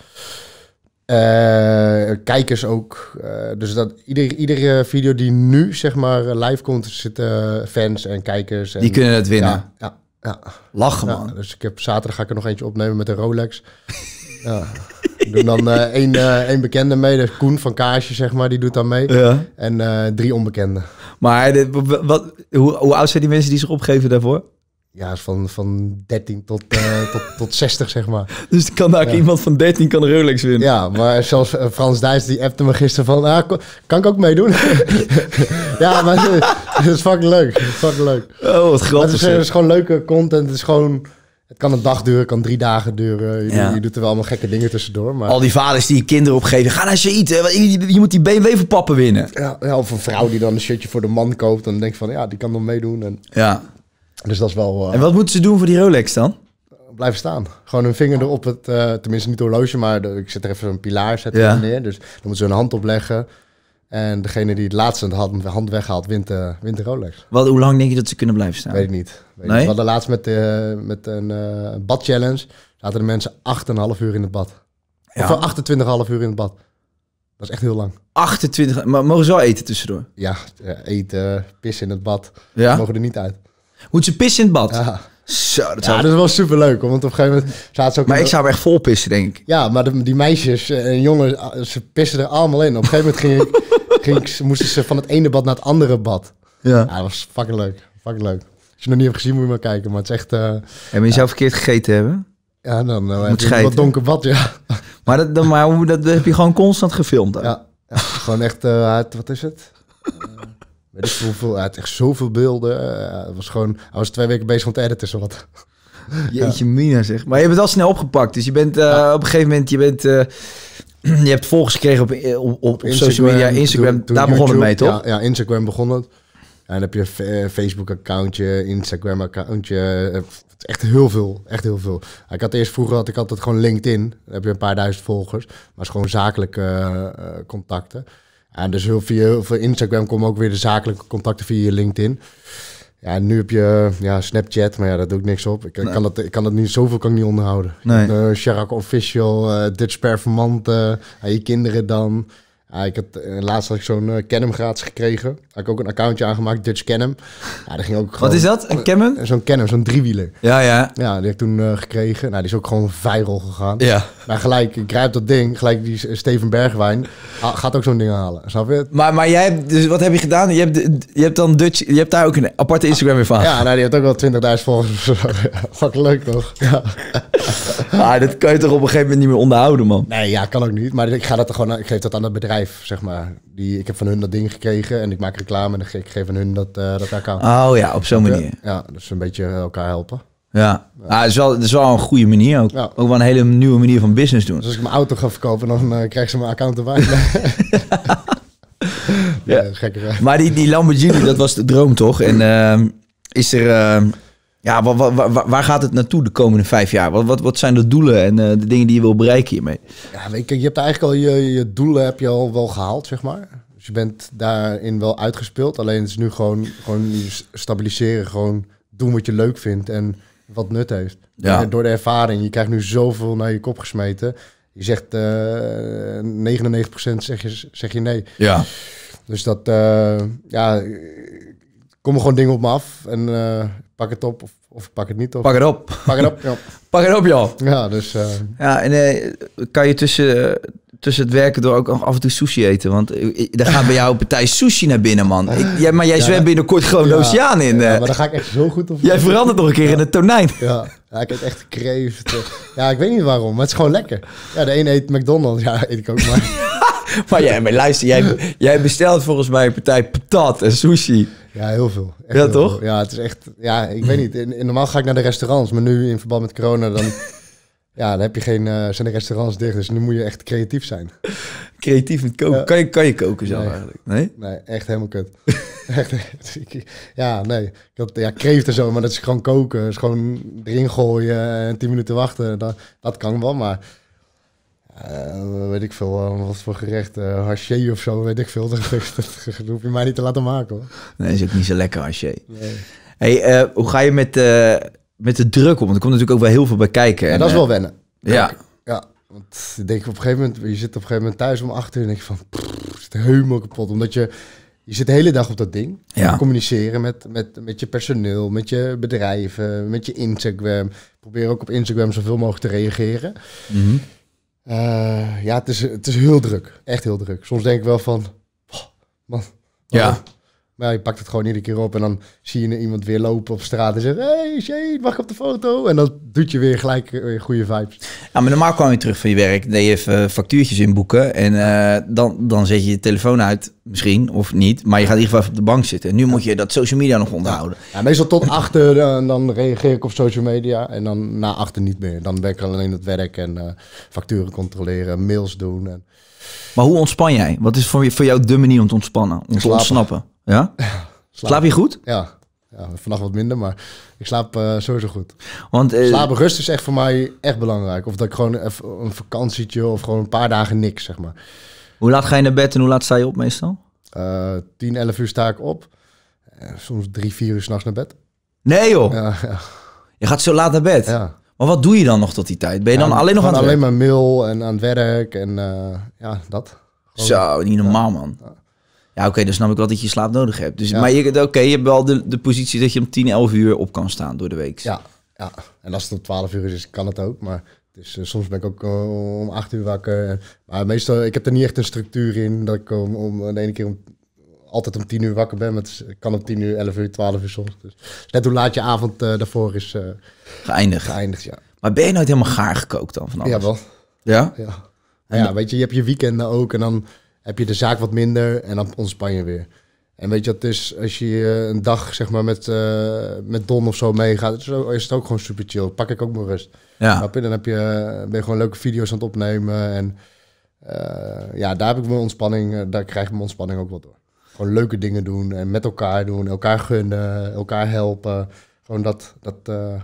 Eh, kijkers ook. Eh, dus dat iedere video die nu zeg maar live komt, zitten fans en kijkers. En, die kunnen het winnen. Ja, ja, ja. Lachen man. dus ik heb, zaterdag ga ik er nog eentje opnemen met een Rolex. ja. doe dan eh, één, één bekende mee, dus Koen van Kaasje, zeg maar, die doet dan mee. En drie onbekenden. Maar wat, hoe, hoe oud zijn die mensen die zich opgeven daarvoor? ja, van, van 13 eh, tot, tot, tot 60, zeg maar. Dus kan daar iemand van 13 kan Rolex winnen. Ja, maar zelfs eh, Frans Dijs die appte me gisteren van... Ah, kan ik ook meedoen? ja, maar het is fucking leuk. Het is fucking leuk. Oh, wat grappig. Eh, het is, gewoon leuke content. Het is gewoon... Het kan een dag duren, het kan drie dagen duren. Je, doet, je er wel allemaal gekke dingen tussendoor. Maar... Al die vaders die je kinderen opgeven. Ga naar Shaït. je, je moet die BMW voor pappen winnen. Ja, ja, of een vrouw die dan een shirtje voor de man koopt. En denkt van, ja, die kan dan meedoen. En... Ja. Dus dat is wel... Eh, en wat moeten ze doen voor die Rolex dan? blijven staan. Gewoon hun vinger erop het, eh, tenminste niet horloge, maar ik zet er even een pilaar zet neer. Dus dan moeten ze hun hand opleggen. En degene die het laatste hand, hand weghaalt, wint, uh, wint de Rolex. Wat, hoe lang denk je dat ze kunnen blijven staan? Weet ik niet. Weet We hadden laatst met, de, met een badchallenge, zaten de mensen 8,5 uur in het bad. Ja. Of 28,5 uur in het bad. Dat is echt heel lang. 28, maar mogen ze wel eten tussendoor? Ja, eten, pissen in het bad. Ja? mogen er niet uit. Moeten ze pissen in het bad? Ja. Zo, dat, ja, zou... was super leuk. Want op een gegeven moment zaten ze ook. Maar ik zou hem echt vol pissen, denk ik. Ja, maar die meisjes en jongens, ah, ze pissen er allemaal in. Op een gegeven moment ging ging moesten ze van het ene bad naar het andere bad. Ja, ja dat was fucking leuk. Fucking leuk. Als je nog niet hebt gezien, moet je maar kijken. Maar het is echt. Uh, eh, en je zou verkeerd gegeten hebben? Ja, dan uh, moet je wat donker bad, ja. Maar, dat, dan, maar dat, dat heb je gewoon constant gefilmd. Ja, gewoon echt. Uh, wat is het? Weet ik hoeveel, hij echt zoveel beelden. Eh, hij was gewoon, hij was twee weken bezig om te editen, wat Jeetje mina zeg. Maar je bent al snel opgepakt. Dus je bent eh, op een gegeven moment... Je, bent, eh, je hebt volgers gekregen op, op, op, social media. Instagram, daar begonnen begon het mee, toch? Ja, ja, Instagram begon het. En dan heb je een Facebook-accountje, Instagram-accountje. Echt heel veel, echt heel veel. Ik had eerst vroeger had ik altijd gewoon LinkedIn. Dan heb je een paar duizend volgers. Maar is gewoon zakelijke contacten. Ja, dus heel via, Instagram komen ook weer de zakelijke contacten via LinkedIn. Ja, nu heb je ja, Snapchat, maar ja, daar doe ik niks op. Ik, kan, dat, ik kan dat niet, zoveel kan ik niet onderhouden. Nee. Sherak Official, uh, Dutch Performant, uh, eh, je kinderen dan. Ah, ik had, eh, laatst had ik zo'n uh, Canem gratis gekregen. Had ik ook een accountje aangemaakt, Dutch Canem. Ja, ging ook gewoon, Wat is dat, een Canem? Eh, zo'n Canem, zo'n driewieler. Ja, ja. Ja, die heb ik toen gekregen. Nou, die is ook gewoon viral gegaan. Ja. Maar gelijk, ik grijp dat ding. Gelijk die Steven Bergwijn gaat ook zo'n ding halen. Snap je? Maar, maar jij hebt, dus wat heb je gedaan? Je hebt, je hebt dan Dutch, je hebt daar ook een aparte Instagram weer van. Ja, nou, die heeft ook wel 20.000 volgers. Fuck leuk toch? Ja. ah, dat kan je toch op een gegeven moment niet meer onderhouden, man? Nee, ja, kan ook niet. Maar ik, ga dat gewoon, ik geef dat aan het bedrijf zeg maar. Die, ik heb van hun dat ding gekregen en ik maak reclame en ik geef van hun dat, eh, dat account. Oh ja, op zo'n manier. Ja, dus een beetje eh, elkaar helpen. Ja, ja. Ah, het, is wel, is wel een goede manier ook. Ook wel een hele nieuwe manier van business doen. Dus als ik mijn auto ga verkopen, dan uh, krijg ze mijn account erbij. ja, ja. maar die, die Lamborghini, dat was de droom toch? En ehm, is er ehm, ja, waar, waar, waar, gaat het naartoe de komende vijf jaar? Wat, wat, wat zijn de doelen en eh, de dingen die je wil bereiken hiermee? Ja, weet je hebt eigenlijk al je, je doelen heb je al wel gehaald, zeg maar. Dus je bent daarin wel uitgespeeld. Alleen is nu gewoon, gewoon stabiliseren, gewoon doen wat je leuk vindt en wat nut heeft. Ja. En door de ervaring, je krijgt nu zoveel naar je kop gesmeten. Je zegt uh, 99% zeg je, zeg je nee. Ja. Dus dat, eh, ja, komen gewoon dingen op me af en eh, pak het op of, of, pak het niet op. Pak het op. Pak het op, pak het op, joh. Ja, dus... Eh, ja, en eh, kan je tussen, tussen het werken door ook af en toe sushi eten? Want daar gaat bij jou een partij sushi naar binnen, man. jij, maar jij zwemt binnenkort gewoon ja, de oceaan in. Ja, maar daar ga ik echt zo goed op. Jij verandert nog een keer in het tonijn. Ja. ik eet echt kreeft. ja, ik weet niet waarom, maar het is gewoon lekker. Ja, de ene eet McDonald's. Ja, eet ik ook maar. maar, jij, maar luister, jij, jij bestelt volgens mij een partij patat en sushi. Ja, heel veel. Echt ja, toch? Ja, het is echt... Ja, ik weet niet. In, normaal ga ik naar de restaurants, maar nu in verband met corona dan... ja, dan heb je geen, eh, zijn de restaurants dicht, dus nu moet je echt creatief zijn. Creatief met koken? Kan, je, kan je koken zelf eigenlijk? Nee? Nee, echt helemaal kut. echt, ja, nee. Ik had, ja, kreeft en zo, maar dat is gewoon koken. Dat is gewoon erin gooien en tien minuten wachten. Dat, dat kan wel, maar... Uh, weet ik veel, uh, wat voor gerecht, uh, of zo, weet ik veel. Dat, hoef je mij niet te laten maken hoor. Nee, is ook niet zo lekker haché. Hey, hoe ga je met, met de druk om? Want er komt natuurlijk ook wel heel veel bij kijken. Ja, en, dat is wel wennen. Ja. ja. Want ik denk op een gegeven moment, je zit op een gegeven moment thuis om achter en denk je van, het is helemaal kapot. Omdat je, je zit de hele dag op dat ding. Ja. Communiceren met, met, met je personeel, met je bedrijven, met je Instagram. Probeer ook op Instagram zoveel mogelijk te reageren. Mhm. Eh, ja, het is, het is heel druk. Echt heel druk. Soms denk ik wel van, man, ja. Maar je pakt het gewoon iedere keer op en dan zie je iemand weer lopen op straat en zegt... Hey shit wacht op de foto? En dan doet je weer gelijk eh, goede vibes. Ja, maar normaal kwam je terug van je werk, deed je even eh, factuurtjes inboeken. En eh, dan, dan zet je je telefoon uit, misschien, of niet. Maar je gaat in ieder geval even op de bank zitten. En nu moet je dat social media nog onderhouden. Ja, meestal tot achter, en dan reageer ik op social media. En dan na achter niet meer. Dan ben ik alleen het werk en facturen controleren, mails doen. En... Maar hoe ontspan jij? Wat is voor, voor jou de manier om te ontspannen, om te ontsnappen? Ja? slaap. je goed? Ja. ja. Vannacht wat minder, maar ik slaap eh, sowieso goed. Want, eh, Slapen rust is echt voor mij echt belangrijk. Of dat ik gewoon even een vakantietje of gewoon een paar dagen niks, zeg maar. Hoe laat ga je naar bed en hoe laat sta je op meestal? Uh, 10, 11 uur sta ik op. Eh, soms 3, 4 uur s'nachts naar bed. Nee joh! Ja, Je gaat zo laat naar bed? Ja. Maar wat doe je dan nog tot die tijd? Ben je dan alleen nog aan het alleen maar mail en aan het werk en ja, dat. Zo, niet normaal, man. Ja. Ja, oké, okay, dan snap ik wel dat je slaap nodig hebt. Dus, ja. Maar oké, je hebt wel de, de positie dat je om 10, 11 uur op kan staan door de week. Ja, ja. en als het om 12 uur is, kan het ook. Maar is, uh, soms ben ik ook eh, om 8 uur wakker. maar meestal, ik heb er niet echt een structuur in. Dat ik om, om de ene keer om, altijd om 10 uur wakker ben. Maar het kan om 10 uur, 11 uur, 12 uur soms. Dus net hoe laat je avond eh, daarvoor is geëindigd. geëindigd ja. Maar ben je nooit helemaal gaar gekookt dan van alles? wel Ja? Ja. Nou ja, weet je, je hebt je weekenden ook en dan heb je de zaak wat minder en dan ontspan je weer. En weet je het is, als je eh, een dag zeg maar met, eh, met Don of zo meegaat, is, is het ook gewoon super chill. Pak ik ook mijn rust. Ja. Snap je? Dan heb je, eh, ben je gewoon leuke video's aan het opnemen. En ja, daar heb ik mijn ontspanning, daar krijg ik mijn ontspanning ook wat door. Gewoon leuke dingen doen en met elkaar doen, elkaar gunnen, elkaar helpen. Gewoon dat, dat uh,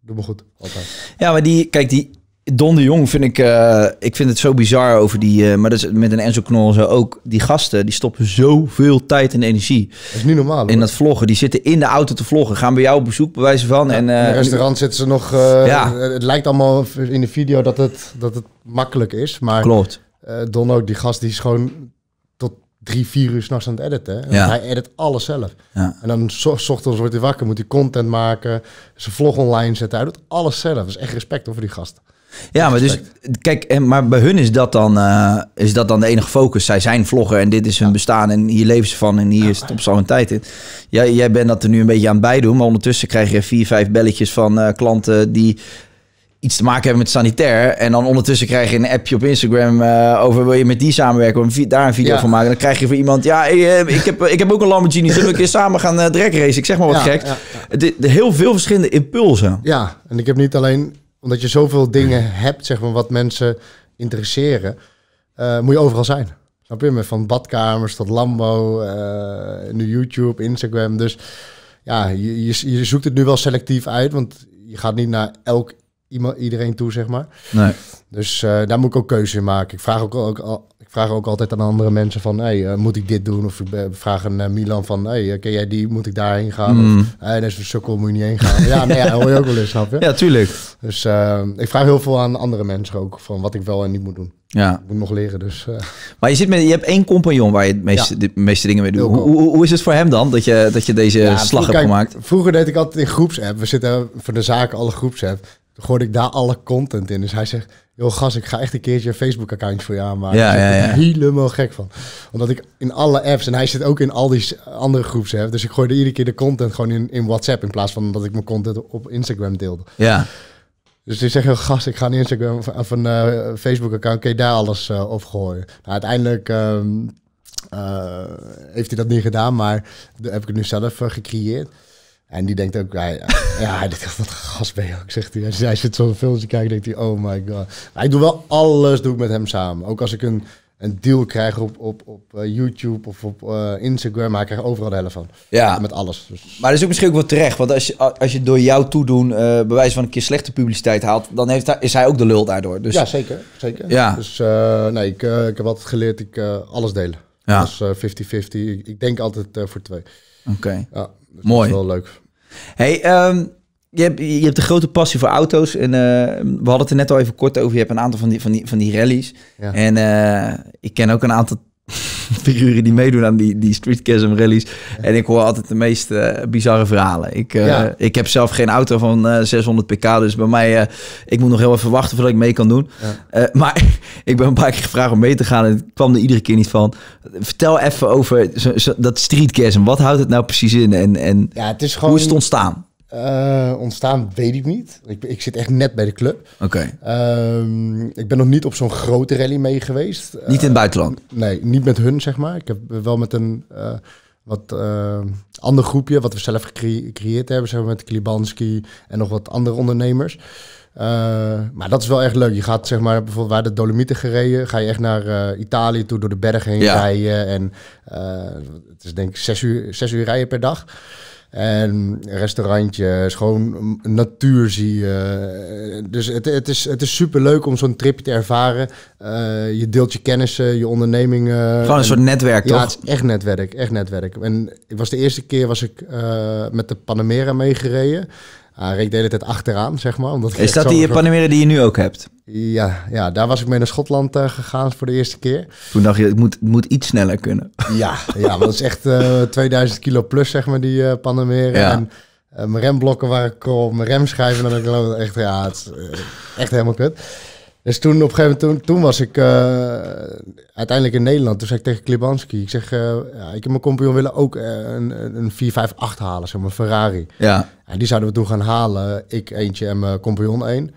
doet me goed altijd. Ja, maar die, kijk, die Don de Jong vind ik, eh, ik vind het zo bizar over die, eh, maar dat is met een Enzo Knol zo ook. Die gasten, die stoppen zoveel tijd en energie. Dat is niet normaal. In dat vloggen, die zitten in de auto te vloggen, gaan bij jou op bezoek bewijzen van. en, uh, in het eh, restaurant zitten ze nog, ja. het lijkt allemaal in de video dat het, dat het makkelijk is. Maar Klopt. Don ook, die gast die is gewoon tot drie, vier uur s'nachts aan het editen. Ja. Hij edit alles zelf. En dan s ochtends wordt hij wakker, moet hij content maken, zijn vlog online zetten. Hij doet alles zelf. Dat is echt respect over die gasten. Ja, maar dus kijk, eh, maar bij hun is dat, dan, eh, is dat dan de enige focus. Zij zijn vlogger en dit is hun bestaan en hier leven ze van en hier is het op zo'n tijd in. Jij, jij bent dat er nu een beetje aan bij doen, maar ondertussen krijg je vier, vijf belletjes van eh, klanten die iets te maken hebben met sanitair. En dan ondertussen krijg je een appje op Instagram over wil je met die samenwerken om daar een video van maken. En dan krijg je voor iemand, ja, ik, ik, heb, ik heb ook een Lamborghini, zullen we een keer samen gaan uh, drag racen? Ik zeg maar wat gek. de, heel veel verschillende impulsen. Ja, en ik heb niet alleen omdat je zoveel dingen hebt, zeg maar, wat mensen interesseren, eh, moet je overal zijn. Snap je me? Van badkamers tot Lambo, eh, nu YouTube, Instagram. Dus ja, je, je, je, zoekt het nu wel selectief uit, want je gaat niet naar elk iemand, iedereen toe, zeg maar. Nee. Dus eh, daar moet ik ook keuze in maken. Ik vraag ook, ook vraag ook altijd aan andere mensen van, hey, eh, moet ik dit doen? Of ik uh, vraag aan Milan van, hé, eh, ken jij die? Moet ik daarheen gaan? Mm. Of, is sukkel, moet je niet heen gaan. ja, nou ja, hoor je ook wel eens, snap je? Ja, tuurlijk. Dus eh, ik vraag heel veel aan andere mensen ook, van wat ik wel en niet moet doen. Ja. Ik moet nog leren, dus... Maar je, zit met, je hebt één compagnon waar je het meeste, de meeste dingen mee doet. Hoe, hoe, is het voor hem dan, dat je, dat je deze ja, slag hebt gemaakt? Vroeger deed ik altijd in groepsapp. We zitten voor de zaken alle groepsapp. Dan gooide ik daar alle content in. Dus hij zegt joh gas, ik ga echt een keertje een Facebook-account voor je aanmaken. Ja, ja, ja. helemaal gek van. Omdat ik in alle apps, en hij zit ook in al die andere groeps, hè, dus ik gooide iedere keer de content gewoon in, in WhatsApp in plaats van dat ik mijn content op Instagram deelde. Ja. Dus die zeggen, gast, ik ga een Instagram of een uh, Facebook-account, kun je daar alles eh, op gooien? Nou, uiteindelijk ehm, eh, heeft hij dat niet gedaan, maar daar heb ik het nu zelf gecreëerd. En die denkt ook, hij, ja, hij denkt, wat gas ben je ook, zegt hij. Als hij zit zo'n filmpje kijken denkt hij, oh my god. Maar ik doe wel alles doe ik met hem samen. Ook als ik een, een deal krijg op, op, op eh, YouTube of op eh, Instagram, maar ik krijg overal de helft van. Ja. Met alles. Dus. Maar dat is ook misschien ook wel terecht, want als je, als je door jou toedoen uh, bewijs van een keer slechte publiciteit haalt, dan heeft is hij ook de lul daardoor. Dus... Ja, zeker. zeker. Ja. Dus nee, ik, ik heb altijd geleerd, ik alles delen. Ja. Dus 50-50. Ik denk altijd voor twee. Oké. Ja, Mooi. Dus dat is wel leuk. Hey, ehm, je, hebt, je hebt een grote passie voor auto's. En eh, we hadden het er net al even kort over. Je hebt een aantal van die, van die, van die rallies. En eh, ik ken ook een aantal figuren die meedoen aan die, die streetcasm rallies. En ik hoor altijd de meest eh, bizarre verhalen. Ik, eh, ik heb zelf geen auto van 600 eh, pk, dus bij mij, ik moet nog heel even wachten voordat ik mee kan doen. maar ik ben een paar keer gevraagd om mee te gaan en het kwam er iedere keer niet van. Vertel even over zo, dat streetcasm. Wat houdt het nou precies in en, en ja, het is gewoon... hoe is het ontstaan? Eh, ontstaan weet ik niet. Ik, ik, zit echt net bij de club. Oké. Ehm, ik ben nog niet op zo'n grote rally mee geweest. Niet in het eh, buitenland? nee, niet met hun, zeg maar. Ik heb wel met een eh, wat ander groepje, wat we zelf gecreëerd hebben, zeg met Klibanski en nog wat andere ondernemers. maar dat is wel echt leuk. Je gaat zeg maar bijvoorbeeld waar de Dolomieten gereden, ga je echt naar Italië toe door de bergen heen rijden. En het is denk ik zes uur, zes uur rijden per dag. En restaurantje, gewoon natuur zie je. Dus het, het, is, het is super leuk om zo'n tripje te ervaren. Eh, je deelt je kennissen, je onderneming. Gewoon een soort netwerk, ja, toch? het is echt netwerk, echt netwerk. En was de eerste keer was ik eh, met de Panamera meegereden. Hij reed de hele tijd achteraan, zeg maar. Omdat is dat die Panamera die je nu ook hebt? Ja, ja, daar was ik mee naar Schotland eh, gegaan voor de eerste keer. Toen dacht je, het moet, moet iets sneller kunnen. Ja, ja maar dat is echt 2000 eh, kilo plus, zeg maar, die uh, eh, Panamera. En mijn remblokken waren op mijn remschijven, dan ik oh, echt, ja, het is, echt helemaal kut. Dus toen, op een gegeven moment, toen, toen was ik uiteindelijk in Nederland. Toen zei ik tegen Klibanski, ik zeg, ik en mijn compagnon willen ook een, een 458 halen, zeg maar, Ferrari. Ja. En die zouden we toen gaan halen, ik eentje en mijn compagnon één. Een.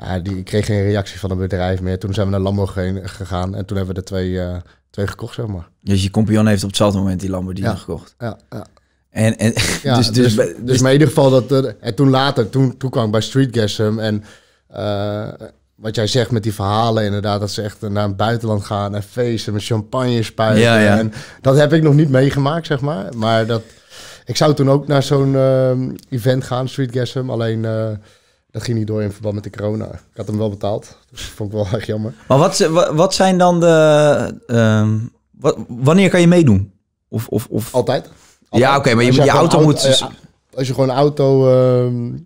Ja, die kreeg geen reactie van het bedrijf meer. Toen zijn we naar Lambo gegaan en toen hebben we de twee, eh, twee gekocht, zeg maar. Dus je compagnon heeft op hetzelfde moment die Lamborghini gekocht? Ja, ja. En, en, ja, dus, dus, dus, maar dus dus- in ieder geval dat... er, eh, en toen later, toen, toen kwam ik bij Streetgasm ehm, en... Eh, wat jij zegt met die verhalen, inderdaad, dat ze echt naar het buitenland gaan en feesten met champagne spuiten. Ja, ja. En dat heb ik nog niet meegemaakt, zeg maar. Maar dat, ik zou toen ook naar zo'n ehm, event gaan, Streetgasm. Ehm, alleen dat ging niet door in verband met de corona. Ik had hem wel betaald. Dus dat vond ik wel erg jammer. Maar wat, wat zijn dan de... Ehm, wanneer kan je meedoen? Of, of, of... Altijd. Ja, oké, maar je, je, je auto, auto, moet... Eh, als je gewoon een auto, ehm,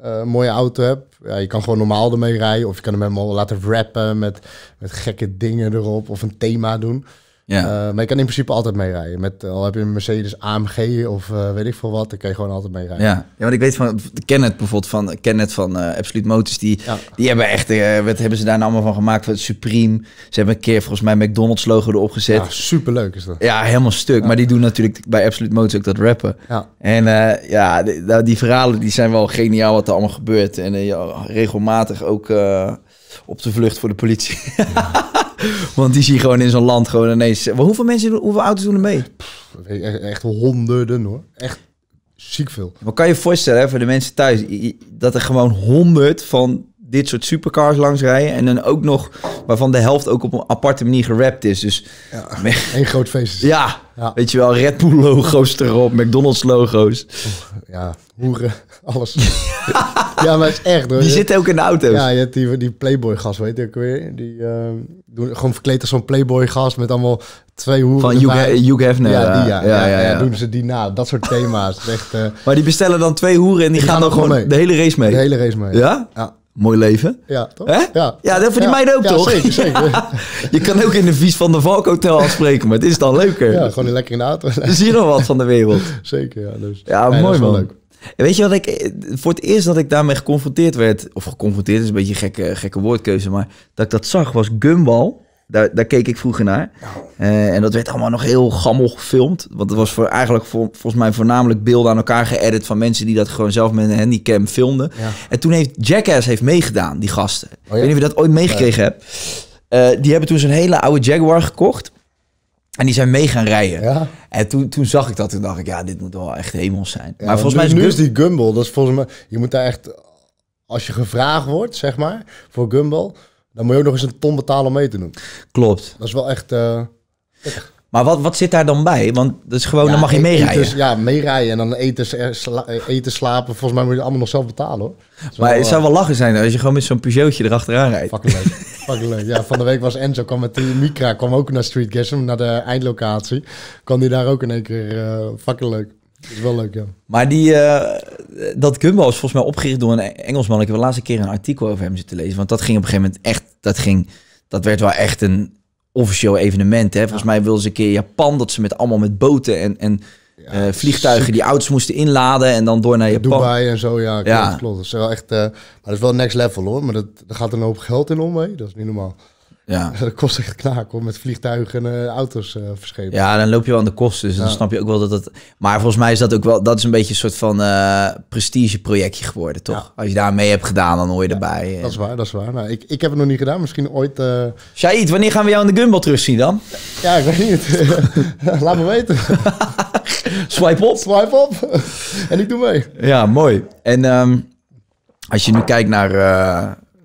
eh, mooie auto hebt, ja, je kan gewoon normaal ermee rijden. Of je kan hem helemaal laten rappen met, met gekke dingen erop of een thema doen. Ja. Eh, maar je kan in principe altijd meerijden. Met, eh, al heb je een Mercedes AMG of eh, weet ik veel wat, dan kan je gewoon altijd meerijden. Ja. ja, want ik weet van Kenneth bijvoorbeeld van Kenneth van uh, Absolute Motors, die, die hebben echt, wat hebben ze daar nou allemaal van gemaakt? Van Supreme. Ze hebben een keer volgens mij McDonald's logo erop gezet. Ja, superleuk is dat. Ja, helemaal stuk. Maar die doen natuurlijk bij Absolute Motors ook dat rappen. Ja. En ja, die, nou, die, verhalen die zijn wel geniaal wat er allemaal gebeurt. En regelmatig ook op de vlucht voor de politie. Want die zie gewoon in zo'n land gewoon ineens... Maar hoeveel mensen, hoeveel auto's doen er mee? E- e- echt honderden hoor. Echt ziek veel. Maar kan je voorstellen hè, voor de mensen thuis... dat er gewoon honderd van dit soort supercars langs rijden. En dan ook nog waarvan de helft ook op een aparte manier gerapt is. Dus ja, groot feest. Ja, ja, weet je wel, Red Bull logo's erop, McDonald's logo's. Ja, hoeren alles. ja, maar het is echt. Hoor. Die zitten ook in de auto's. Ja, je hebt die, die Playboy-gas, weet je ook weer. Die ehm, doen gewoon verkleed als zo'n Playboy-gas met allemaal twee hoeren. Van Hugh Hefner. Eh, ja, ja. Ja, ja, ja, doen ze die na. Dat soort thema's. echt, eh, Maar die bestellen dan twee hoeren en die, gaan, dan gewoon de hele race mee. De hele race mee. Ja? Ja. Mooi leven. Ja, toch? Ja. ja, dat voor die meiden ook, toch? Zeker, zeker. je kan ook in de Vies van de Valk Hotel afspreken, maar het is dan leuker. Ja, gewoon lekker in de auto. Zie je nog wat van de wereld. Zeker, ja. Dus. Ja, mooi man. Weet je wat ik... Eh, voor het eerst dat ik daarmee geconfronteerd werd... Of geconfronteerd is een beetje een gekke, gekke woordkeuze. Maar dat ik dat zag was Gumball. Daar, daar keek ik vroeger naar. Eh, en dat werd allemaal nog heel gammel gefilmd. Want het was voor, eigenlijk volgens mij voornamelijk beelden aan elkaar geëdit... van mensen die dat gewoon zelf met een handicam filmden. En toen heeft Jackass heeft meegedaan, die gasten. Oh ik weet niet of je dat ooit meegekregen heb? hebt. Eh, die hebben toen zo'n hele oude Jaguar gekocht... En die zijn mee gaan rijden. Ja. En toen, toen zag ik dat en dacht ik, ja, dit moet wel echt hemels zijn. maar volgens mij is, nu die Gumball, dat is volgens mij, je moet daar echt, als je gevraagd wordt, zeg maar, voor Gumball, dan moet je ook nog eens een ton betalen om mee te doen. Klopt. Dat is wel echt... Eh, echt. Maar wat, wat zit daar dan bij? Want dat is gewoon, dan mag je e- meerijden. Eten, ja, meerijden en dan eten, eten, slapen. Volgens mij moet je allemaal nog zelf betalen hoor. maar het zou eh, wel lachen zijn als je gewoon met zo'n Peugeotje erachteraan rijdt. Fucking leuk. leuk. Ja, van de week was Enzo, kwam met die Micra, kwam ook naar Street Gasm, naar de eindlocatie. Kwam die daar ook in één keer, uh, leuk. Dat is wel leuk, ja. Maar die, eh, dat Gumbo is volgens mij opgericht door een e- Engelsman. Ik heb de laatste keer een artikel over hem zitten lezen. Want dat ging op een gegeven moment echt, dat ging, dat werd wel echt een officieel evenement. Hè. Volgens mij wilden ze een keer Japan dat ze met allemaal met boten en, en ja, eh, vliegtuigen die auto's moesten inladen en dan door naar Japan. Dubai en zo, ja, klopt. Ja. klopt. Dat is wel echt, uh, maar dat is wel next level hoor. Maar dat, daar gaat een hoop geld in om, hè. dat is niet normaal. Ja. dat kost echt knaak hoor, met vliegtuigen en eh, auto's uh, verschepen. Ja, dan loop je wel aan de kosten, dus dan snap je ook wel dat dat... Maar volgens mij is dat ook wel, dat is een beetje een soort van uh, prestigeprojectje geworden, toch? Als je daar mee hebt gedaan, dan hoor je erbij. Dat is waar, dat is waar. Nou, ik, ik heb het nog niet gedaan, misschien ooit... Uh... wanneer gaan we jou in de Gumball terugzien dan? Ja, ik weet niet. Laat me weten. Swipe op. Swipe op. en ik doe mee. Ja, mooi. En ehm, als je nu kijkt naar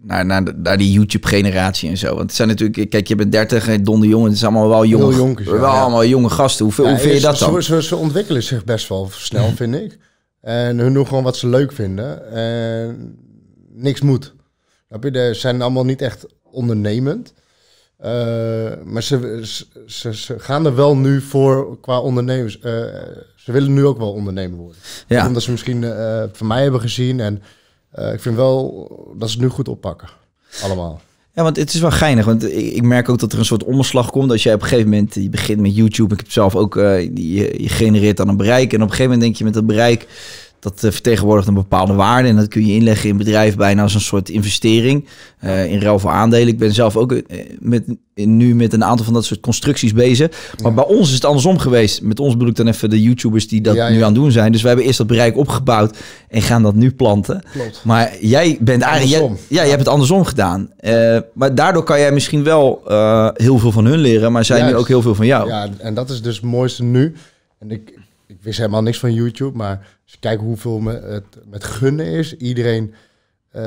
naar, naar, de, die YouTube-generatie en zo. Want het zijn natuurlijk, kijk, je bent 30 en donder jongen, Het is allemaal wel jong. wel allemaal jonge gasten. hoeveel ja, hoe vind je dat dan? Ze, ze, ontwikkelen zich best wel snel, vind ik. En hun doen gewoon wat ze leuk vinden. En niks moet. Ze zijn allemaal niet echt ondernemend. Eh, maar ze, ze, ze, gaan er wel nu voor qua ondernemers. Eh, ze willen nu ook wel ondernemer worden. Omdat ze misschien eh, van mij hebben gezien en eh, ik vind wel dat ze nu goed oppakken. Allemaal. Ja, want het is wel geinig. Want ik, merk ook dat er een soort omslag komt. Als jij op een gegeven moment, je begint met YouTube. Ik heb zelf ook, uh, je, je, genereert dan een bereik. En op een gegeven moment denk je met dat bereik, dat eh, vertegenwoordigt een bepaalde waarde. En dat kun je inleggen in bedrijf bijna als een soort investering. Eh, in ruil voor aandelen. Ik ben zelf ook eh, met, nu met een aantal van dat soort constructies bezig. Maar bij ons is het andersom geweest. Met ons bedoel ik dan even de YouTubers die dat nu aan doen zijn. Dus wij hebben eerst dat bereik opgebouwd en gaan dat nu planten. Maar jij bent eigenlijk... Jij, ja, jij hebt het andersom gedaan. maar daardoor kan jij misschien wel heel veel van hun leren. Maar zij nu ook heel veel van jou. Ja, en dat is dus het mooiste nu. En ik, ik wist helemaal niks van YouTube, maar als je hoeveel me het met gunnen is, iedereen eh,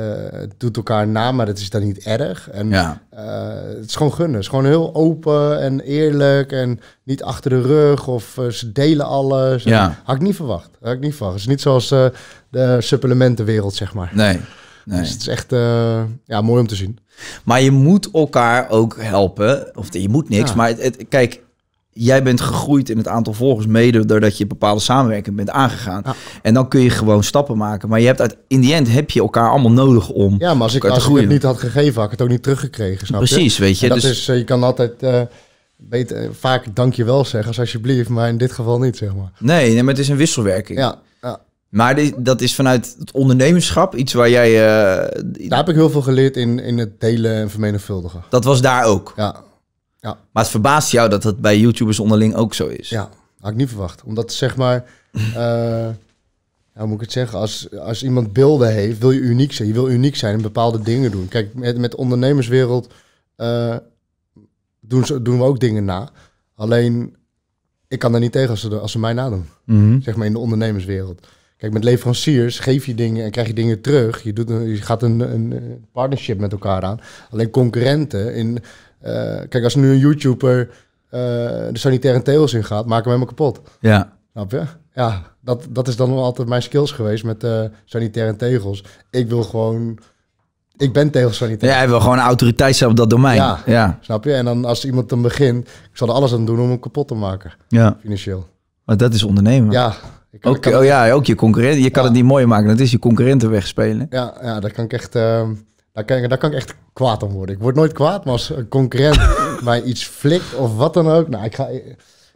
doet elkaar na, maar dat is dan niet erg. En ja. Eh, het is gewoon gunnen. Het is gewoon heel open en eerlijk en niet achter de rug of eh, ze delen alles. Ja. Had ik niet verwacht. Had ik niet verwacht. Het is niet zoals de supplementenwereld, zeg maar. Nee. Dus nee. het is echt ja, mooi om te zien. Maar je moet elkaar ook helpen. Of je moet niks, maar het, kijk, jij bent gegroeid in het aantal volgers, mede doordat je bepaalde samenwerking bent aangegaan. En dan kun je gewoon stappen maken. Maar je hebt uit, in die end heb je elkaar allemaal nodig om. Ja, maar als ik, als ik het niet had gegeven, had ik het ook niet teruggekregen. Snap Precies, je? weet je. dat dus... is, eh, je kan altijd. Uh, beter, eh, vaak dankjewel zeggen als alsjeblieft, maar in dit geval niet, zeg maar. Nee, nee maar het is een wisselwerking. Ja, ja. Maar dat is vanuit het ondernemerschap iets waar jij... daar heb ik heel veel geleerd in, in het delen en vermenigvuldigen. Dat was daar ook? Ja, ja. Maar het verbaast jou dat dat bij YouTubers onderling ook zo is. Ja, had ik niet verwacht. Omdat zeg maar, uh, moet ik het zeggen, als, als iemand beelden heeft, wil je uniek zijn. Je wil uniek zijn en bepaalde dingen doen. Kijk, met, met ondernemerswereld eh, doen, ze, doen we ook dingen na. Alleen, ik kan daar niet tegen als ze, als ze mij nadoen. Mhm. Zeg maar in de ondernemerswereld. Kijk, met leveranciers geef je dingen en krijg je dingen terug. Je, doet je gaat een, een partnership met elkaar aan. Alleen concurrenten in eh, kijk, als nu een YouTuber eh, de sanitaire tegels in gaat, maken we hem kapot. Ja. Snap je? Ja, dat, dat is dan altijd mijn skills geweest met eh, sanitaire tegels. Ik wil gewoon ik ben sanitair. Ja, hij wil gewoon autoriteit zijn op dat domein. Ja, ja, snap je? En dan als iemand dan begint, ik zal er alles aan doen om hem kapot te maken. Ja. Financieel. Maar dat is ondernemen. Ja. Ik, ook, oh ja, ook je concurrent. Je kan het niet mooier maken. Dat is je concurrenten wegspelen. Ja, ja dat kan ik echt... Ehm, daar kan, ik, kan ik echt kwaad om worden. Ik word nooit kwaad, maar als een concurrent mij iets flikt of wat dan ook. Nou, ik ga,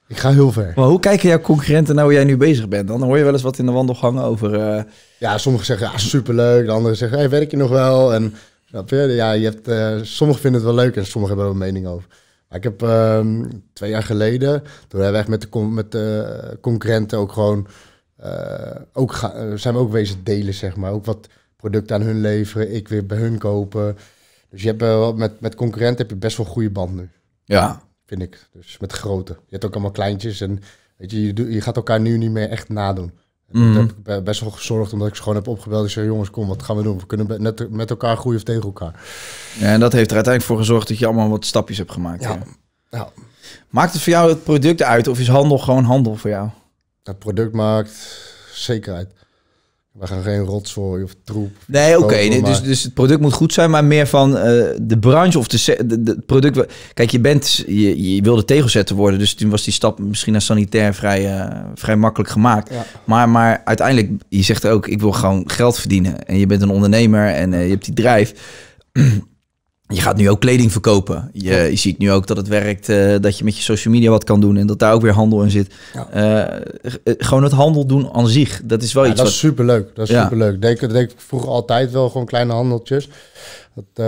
ik ga heel ver. Maar hoe kijken jouw concurrenten nou hoe jij nu bezig bent? Dan hoor je wel eens wat in de wandelgangen over... Eh, ja, sommigen zeggen ja, superleuk. De anderen zeggen, hey, werk je nog wel? En Ja, je hebt, eh, sommigen vinden het wel leuk en sommigen hebben er een mening over. Maar ik heb ehm, twee jaar geleden, toen hebben we echt met de, met eh, concurrenten ook gewoon... ook zijn we ook wezen delen, zeg maar. Ook wat product aan hun leveren, ik weer bij hun kopen. Dus je hebt wel met, met concurrenten heb je best wel goede band nu. Ja. Vind ik. Dus met grote. Je hebt ook allemaal kleintjes en weet je, je, je gaat elkaar nu niet meer echt nadoen. Mm. heb ik best wel gezorgd omdat ik ze gewoon heb opgebeld. Ik zei, jongens, kom, wat gaan we doen? We kunnen net met elkaar groeien of tegen elkaar. Ja, en dat heeft er uiteindelijk voor gezorgd dat je allemaal wat stapjes hebt gemaakt. Ja. Maakt het voor jou het product uit of is handel gewoon handel voor jou? Het product maakt zekerheid. We gaan geen rotzooi of troep. Nee, oké. Dus, dus het product moet goed zijn, maar meer van eh, de branche of de, de, product. Kijk, je, bent, je, je wilde tegelzetten worden, dus toen was die stap misschien naar sanitair vrij, eh, vrij makkelijk gemaakt. Maar, maar uiteindelijk, je zegt ook, ik wil gewoon geld verdienen. En je bent een ondernemer en eh, je hebt die drijf. Je gaat nu ook kleding verkopen. Je, je ziet nu ook dat het werkt, eh, dat je met je social media wat kan doen en dat daar ook weer handel in zit. Eh, eh, gewoon het handel doen aan zich, dat is wel iets. Dat wat... is superleuk. Dat is superleuk. Denk, denk ik vroeger altijd wel gewoon kleine handeltjes. Dat,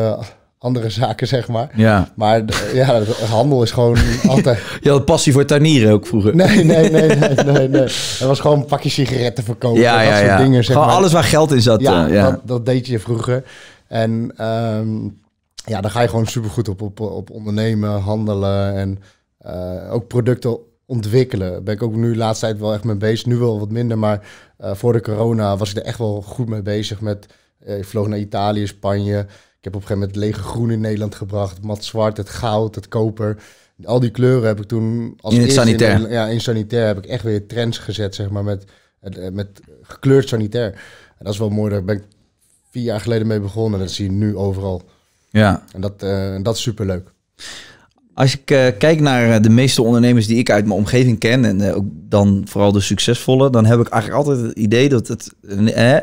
andere zaken, zeg maar. Ja. Maar ja, handel is gewoon altijd... Je had passie voor tuinieren ook vroeger. Nee, nee, nee, nee, nee. Het was gewoon een pakje sigaretten verkopen. Ja, dat ja, soort dingen, zeg gewoon alles waar geld in zat. Ja, ja. Dat, deed je vroeger. En... Um, ja, daar ga je gewoon supergoed op, op, op ondernemen, handelen en eh, ook producten ontwikkelen. Daar ben ik ook nu de laatste tijd wel echt mee bezig. Nu wel wat minder, maar eh, voor de corona was ik er echt wel goed mee bezig. Met, eh, ik vloog naar Italië, Spanje. Ik heb op een gegeven moment lege groen in Nederland gebracht. Mat zwart, het goud, het koper. Al die kleuren heb ik toen... Als in sanitair. ja, in sanitair heb ik echt weer trends gezet, zeg maar, met, met gekleurd sanitair. En dat is wel mooi, daar ben ik vier jaar geleden mee begonnen. En dat zie je nu overal. Ja. En dat, uh, dat is superleuk. Als ik eh, kijk naar eh, de meeste ondernemers die ik uit mijn omgeving ken, en ook dan vooral de succesvolle, dan heb ik eigenlijk altijd het idee dat het. Eh,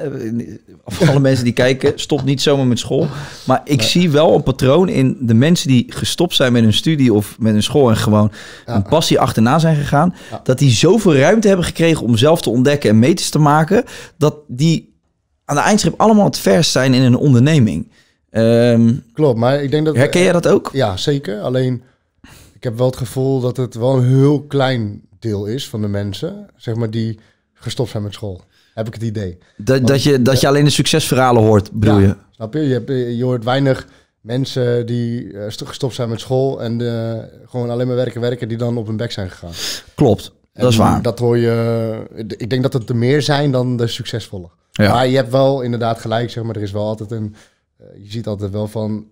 voor alle mensen die kijken, stop niet zomaar met school. Maar ik zie wel een patroon in de mensen die gestopt zijn met hun studie of met hun school en gewoon een passie achterna zijn gegaan. Dat die zoveel ruimte hebben gekregen om zelf te ontdekken en meters te maken, dat die aan de eindschip allemaal het vers zijn in een onderneming. Ehm, Klopt, maar ik denk dat... Herken jij dat ook? Ja, zeker. Alleen, ik heb wel het gevoel dat het wel een heel klein deel is van de mensen, zeg maar, die gestopt zijn met school. Heb ik het idee. Dat, dat, je, dat je alleen de succesverhalen hoort, bedoel je? Snap je? Je, hoort weinig mensen die eh, gestopt zijn met school en eh, gewoon alleen maar werken, werken, die dan op hun bek zijn gegaan. Klopt, dat is waar. Dat hoor je, ik denk dat het er meer zijn dan de succesvolle. Maar je hebt wel inderdaad gelijk, zeg maar, er is wel altijd een eh, je ziet altijd wel van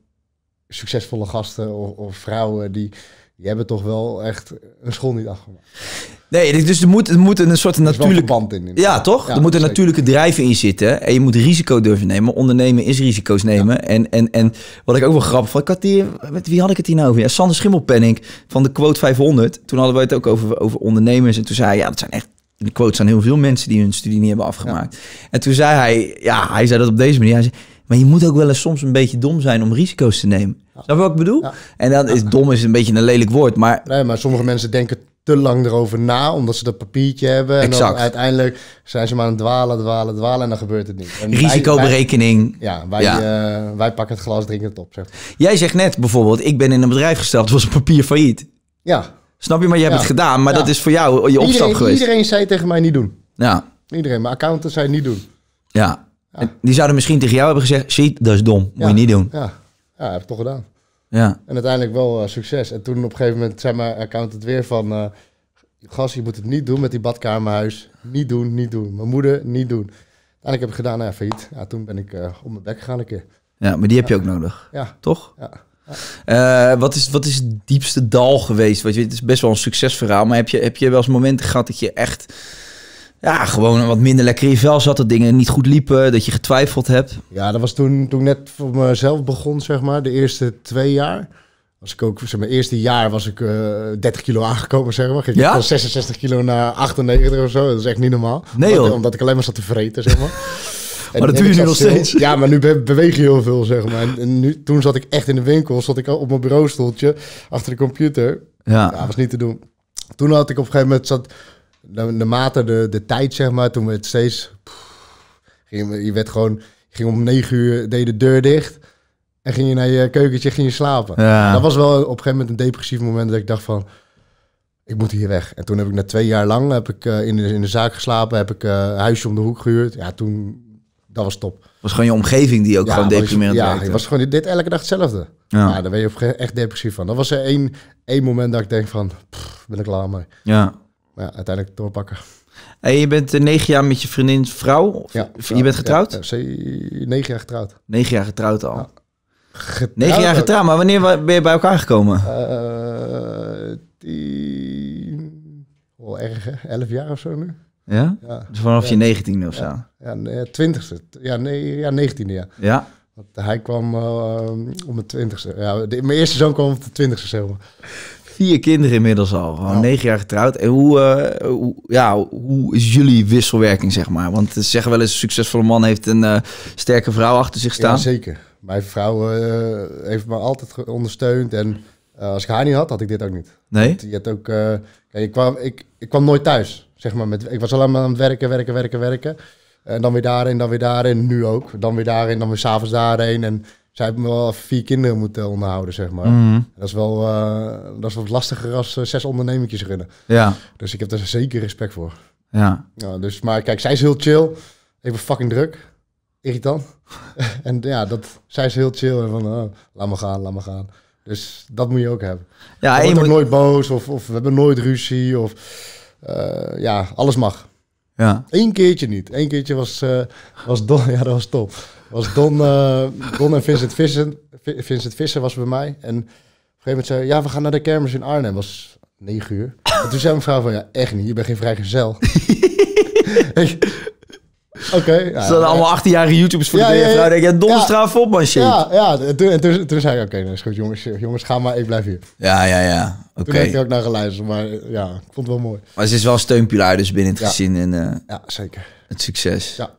succesvolle gasten of, of vrouwen die, die hebben toch wel echt een school niet afgemaakt. Nee, dus er moet, er moet een soort natuurlijke band in. ja, toch? er moeten natuurlijke drijven in zitten. En je moet risico durven nemen. Ondernemen is risico's nemen. En, en, en wat ik ook wel grappig vond, ik had hier, met wie had ik het hier nou over? Ja, Sander Schimmelpenning van de Quote 500. Toen hadden we het ook over, over ondernemers. En toen zei hij, ja, dat zijn echt de quote zijn heel veel mensen die hun studie niet hebben afgemaakt. En toen zei hij, ja, hij zei dat op deze manier. Hij zei, maar je moet ook wel eens soms een beetje dom zijn om risico's te nemen. Ja. Snap je wat ik bedoel? En dan is dom is een beetje een lelijk woord, maar... Nee, maar sommige mensen denken te lang erover na, omdat ze dat papiertje hebben. En dan uiteindelijk zijn ze maar aan het dwalen, dwalen, dwalen en dan gebeurt het niet. En Risicoberekening. ja, wij, eh, wij pakken het glas drinken het op. Zeg. Jij zegt net bijvoorbeeld, ik ben in een bedrijf gesteld, was een papier failliet. Ja. Snap je? Maar je hebt het gedaan, maar dat is voor jou je opstap iedereen, geweest. Iedereen zei tegen mij niet doen. Ja. Iedereen, mijn accountant zei niet doen. Ja, en die zouden misschien tegen jou hebben gezegd, Shit, dat is dom, moet je niet doen. Ja, ja heb ik toch gedaan. Ja. En uiteindelijk wel eh, succes. En toen op een gegeven moment zei mijn accountant weer van... Uh, eh, gast, je moet het niet doen met die badkamerhuis. Niet doen, niet doen. Mijn moeder, niet doen. Uiteindelijk heb ik gedaan, nou eh, ja, failliet. Ja, toen ben ik uh, op mijn bek gegaan een keer. Ja, maar die heb je ook nodig. Ja. Toch? Ja. wat, is, wat is het diepste dal geweest? Want je, het is best wel een succesverhaal. Maar heb je, heb je wel eens momenten gehad dat je echt ja, gewoon wat minder lekker in je vel zat, dat dingen niet goed liepen, dat je getwijfeld hebt. Ja, dat was toen, toen ik net voor mezelf begon, zeg maar, de eerste twee jaar. Was ik ook, zeg maar, eerste jaar was ik uh, eh, 30 kilo aangekomen, zeg maar. Ging ja? van 66 kilo naar 98 of zo, dat is echt niet normaal. Nee omdat, omdat ik alleen maar zat te vreten, zeg maar. maar dat doe je nu nog steeds. Ja, maar nu beweeg je heel veel, zeg maar. En, nu, toen zat ik echt in de winkel, zat ik op mijn bureaustoeltje achter de computer. Ja. ja was niet te doen. Toen had ik op een gegeven moment... Zat, naarmate de, de tijd, zeg maar, toen we het steeds... ging, je werd gewoon, ging om negen uur, deed de deur dicht. En ging je naar je keukentje, ging je slapen. Dat was wel op een gegeven moment een depressief moment dat ik dacht van... Ik moet hier weg. En toen heb ik na twee jaar lang heb ik, eh, in, de, in de zaak geslapen. Heb ik eh, een huisje om de hoek gehuurd. Ja, toen... Dat was top. was gewoon je omgeving die ook ja, gewoon deprimerend was, Ja, het was gewoon dit elke dag hetzelfde. Ja. ja daar ben je echt depressief van. Dat was er één, één moment dat ik denk van... Pff, ben ik klaar mee. Ja. Maar ja, uiteindelijk doorpakken. En je bent eh, negen jaar met je vriendin vrouw? Ja, je bent getrouwd? Ja, negen jaar getrouwd. Negen jaar getrouwd al. Getrouwd negen jaar getrouwd, maar wanneer ben je bij elkaar gekomen? Uh, tien, wel erg hè? elf jaar of zo nu. Ja? Dus vanaf je negentiende of zo? Ja, twintigste. Ja, nee, ja, negentiende ja. Ja. Want hij kwam uh, om mijn twintigste. Ja, mijn eerste zoon kwam op de twintigste zomer vier kinderen inmiddels al. Gewoon nou. negen jaar getrouwd. En hoe, eh, hoe, ja, hoe is jullie wisselwerking, zeg maar? Want ze zeggen wel eens, een succesvolle man heeft een eh, sterke vrouw achter zich staan. Ja, zeker. Mijn vrouw eh, heeft me altijd ondersteund. En als ik haar niet had, had ik dit ook niet. Nee? je hebt ook... ik, kwam, ik, ik kwam nooit thuis, zeg maar. Met, ik was alleen maar aan het werken, werken, werken, werken. En dan weer daarin, dan weer daarin. Nu ook. Dan weer daarin, dan weer s'avonds daarheen. En zij hebben wel vier kinderen moeten onderhouden, zeg maar. Mhm. Dat, is wel, eh, dat is wat lastiger als eh, zes ondernemertjes runnen. Ja. Dus ik heb daar zeker respect voor. Ja. ja. Dus, maar kijk, zij is heel chill. Even fucking druk. Irritant. en ja, dat, zij is heel chill. En van, eh, laat me gaan, laat me gaan. Dus dat moet je ook hebben. Ja, je wordt nooit boos of, of we hebben nooit ruzie of ja, alles mag. Ja. Eén keertje niet. Eén keertje was, was dol. Ja, dat was top was Don, eh, Don en Vincent Vissen. Vincent vissen was bij mij. En op een gegeven moment zei ja, we gaan naar de kermis in Arnhem. was negen uur. En toen zei mijn vrouw van, ja, echt niet, je bent geen vrijgezel. Oké. ja, Ze ja, allemaal 18-jarige YouTubers voor de ja, ja, denk je, straf op, man, Ja, ja. En toen, toen, toen zei ik, oké, okay, is goed, jongens, jongens, ga maar, ik blijf hier. Ja, ja, ja. Oké. Okay. Toen heb ik ook naar geluisterd, maar ja, ik vond het wel mooi. Maar ze is wel steunpilaar dus binnen het gezin en eh, ja, zeker. het succes. Ja.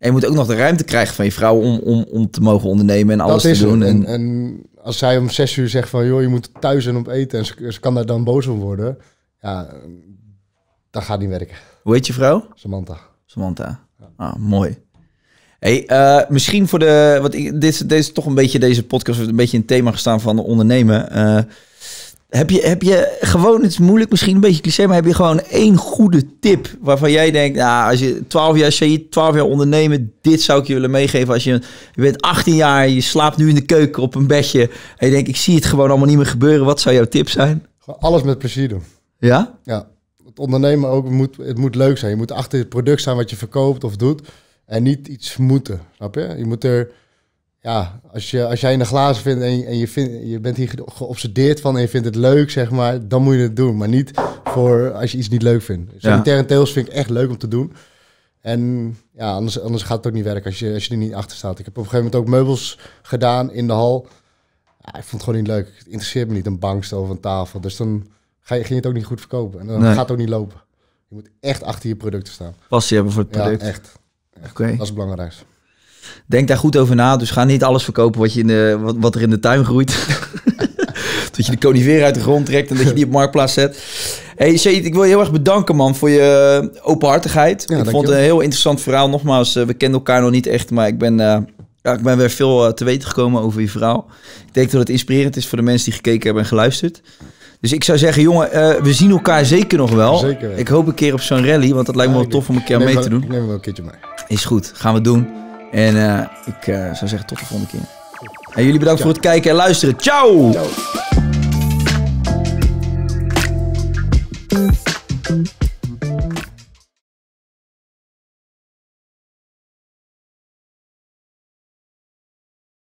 En je moet ook nog de ruimte krijgen van je vrouw om, om, om te mogen ondernemen en alles te doen. En, en, als zij om zes uur zegt van, joh, je moet thuis en op eten en ze, kan daar dan boos om worden. Ja, dat gaat niet werken. Hoe heet je vrouw? Samantha. Samantha. Ah, mooi. Hey, eh, misschien voor de. Wat ik, dit, dit is toch een beetje deze podcast. een beetje een thema gestaan van ondernemen. Uh, heb je, heb je gewoon, het is moeilijk misschien een beetje cliché, maar heb je gewoon één goede tip waarvan jij denkt, nou, als je 12 jaar, je 12 jaar ondernemen, dit zou ik je willen meegeven. Als je, je bent 18 jaar, je slaapt nu in de keuken op een bedje en je denkt, ik zie het gewoon allemaal niet meer gebeuren. Wat zou jouw tip zijn? alles met plezier doen. Ja? Ja. Het ondernemen ook, moet, het moet leuk zijn. Je moet achter het product staan wat je verkoopt of doet en niet iets moeten, snap je? Je moet er ja, als, je, als jij in de glazen vindt en, je, en je, je bent hier geobsedeerd van en je vindt het leuk, zeg maar, dan moet je het doen. Maar niet voor als je iets niet leuk vindt. Sanitaire ja. tails vind ik echt leuk om te doen. En ja, anders, anders gaat het ook niet werken als je, als je er niet achter staat. Ik heb op een gegeven moment ook meubels gedaan in de hal. Ja, ik vond het gewoon niet leuk. Het interesseert me niet, een bankstel of een tafel. Dus dan ga je, ging het ook niet goed verkopen. En dan gaat het ook niet lopen. Je moet echt achter je producten staan. Passie hebben voor het product. Ja, echt. echt. Oké. Dat is het belangrijkste. Denk daar goed over na. Dus ga niet alles verkopen wat, je in de, wat, wat er in de tuin groeit. dat je de conifeer uit de grond trekt en dat je die op marktplaats zet. Hey Shit, ik wil je heel erg bedanken man voor je eh, openhartigheid. ik vond het een heel interessant verhaal. Nogmaals, eh, we kennen elkaar nog niet echt, maar ik ben, eh, ja, ik ben weer veel te weten gekomen over je verhaal. Ik denk dat het inspirerend is voor de mensen die gekeken hebben en geluisterd. Dus ik zou zeggen, jongen, we zien elkaar zeker nog wel. Ik hoop een keer op zo'n rally, want dat lijkt me wel tof om een keer mee te doen. Ik neem wel een keertje mee. Is goed, gaan we doen. En eh, ik eh, zou zeggen tot de volgende keer. En jullie bedankt voor het kijken en luisteren. Ciao.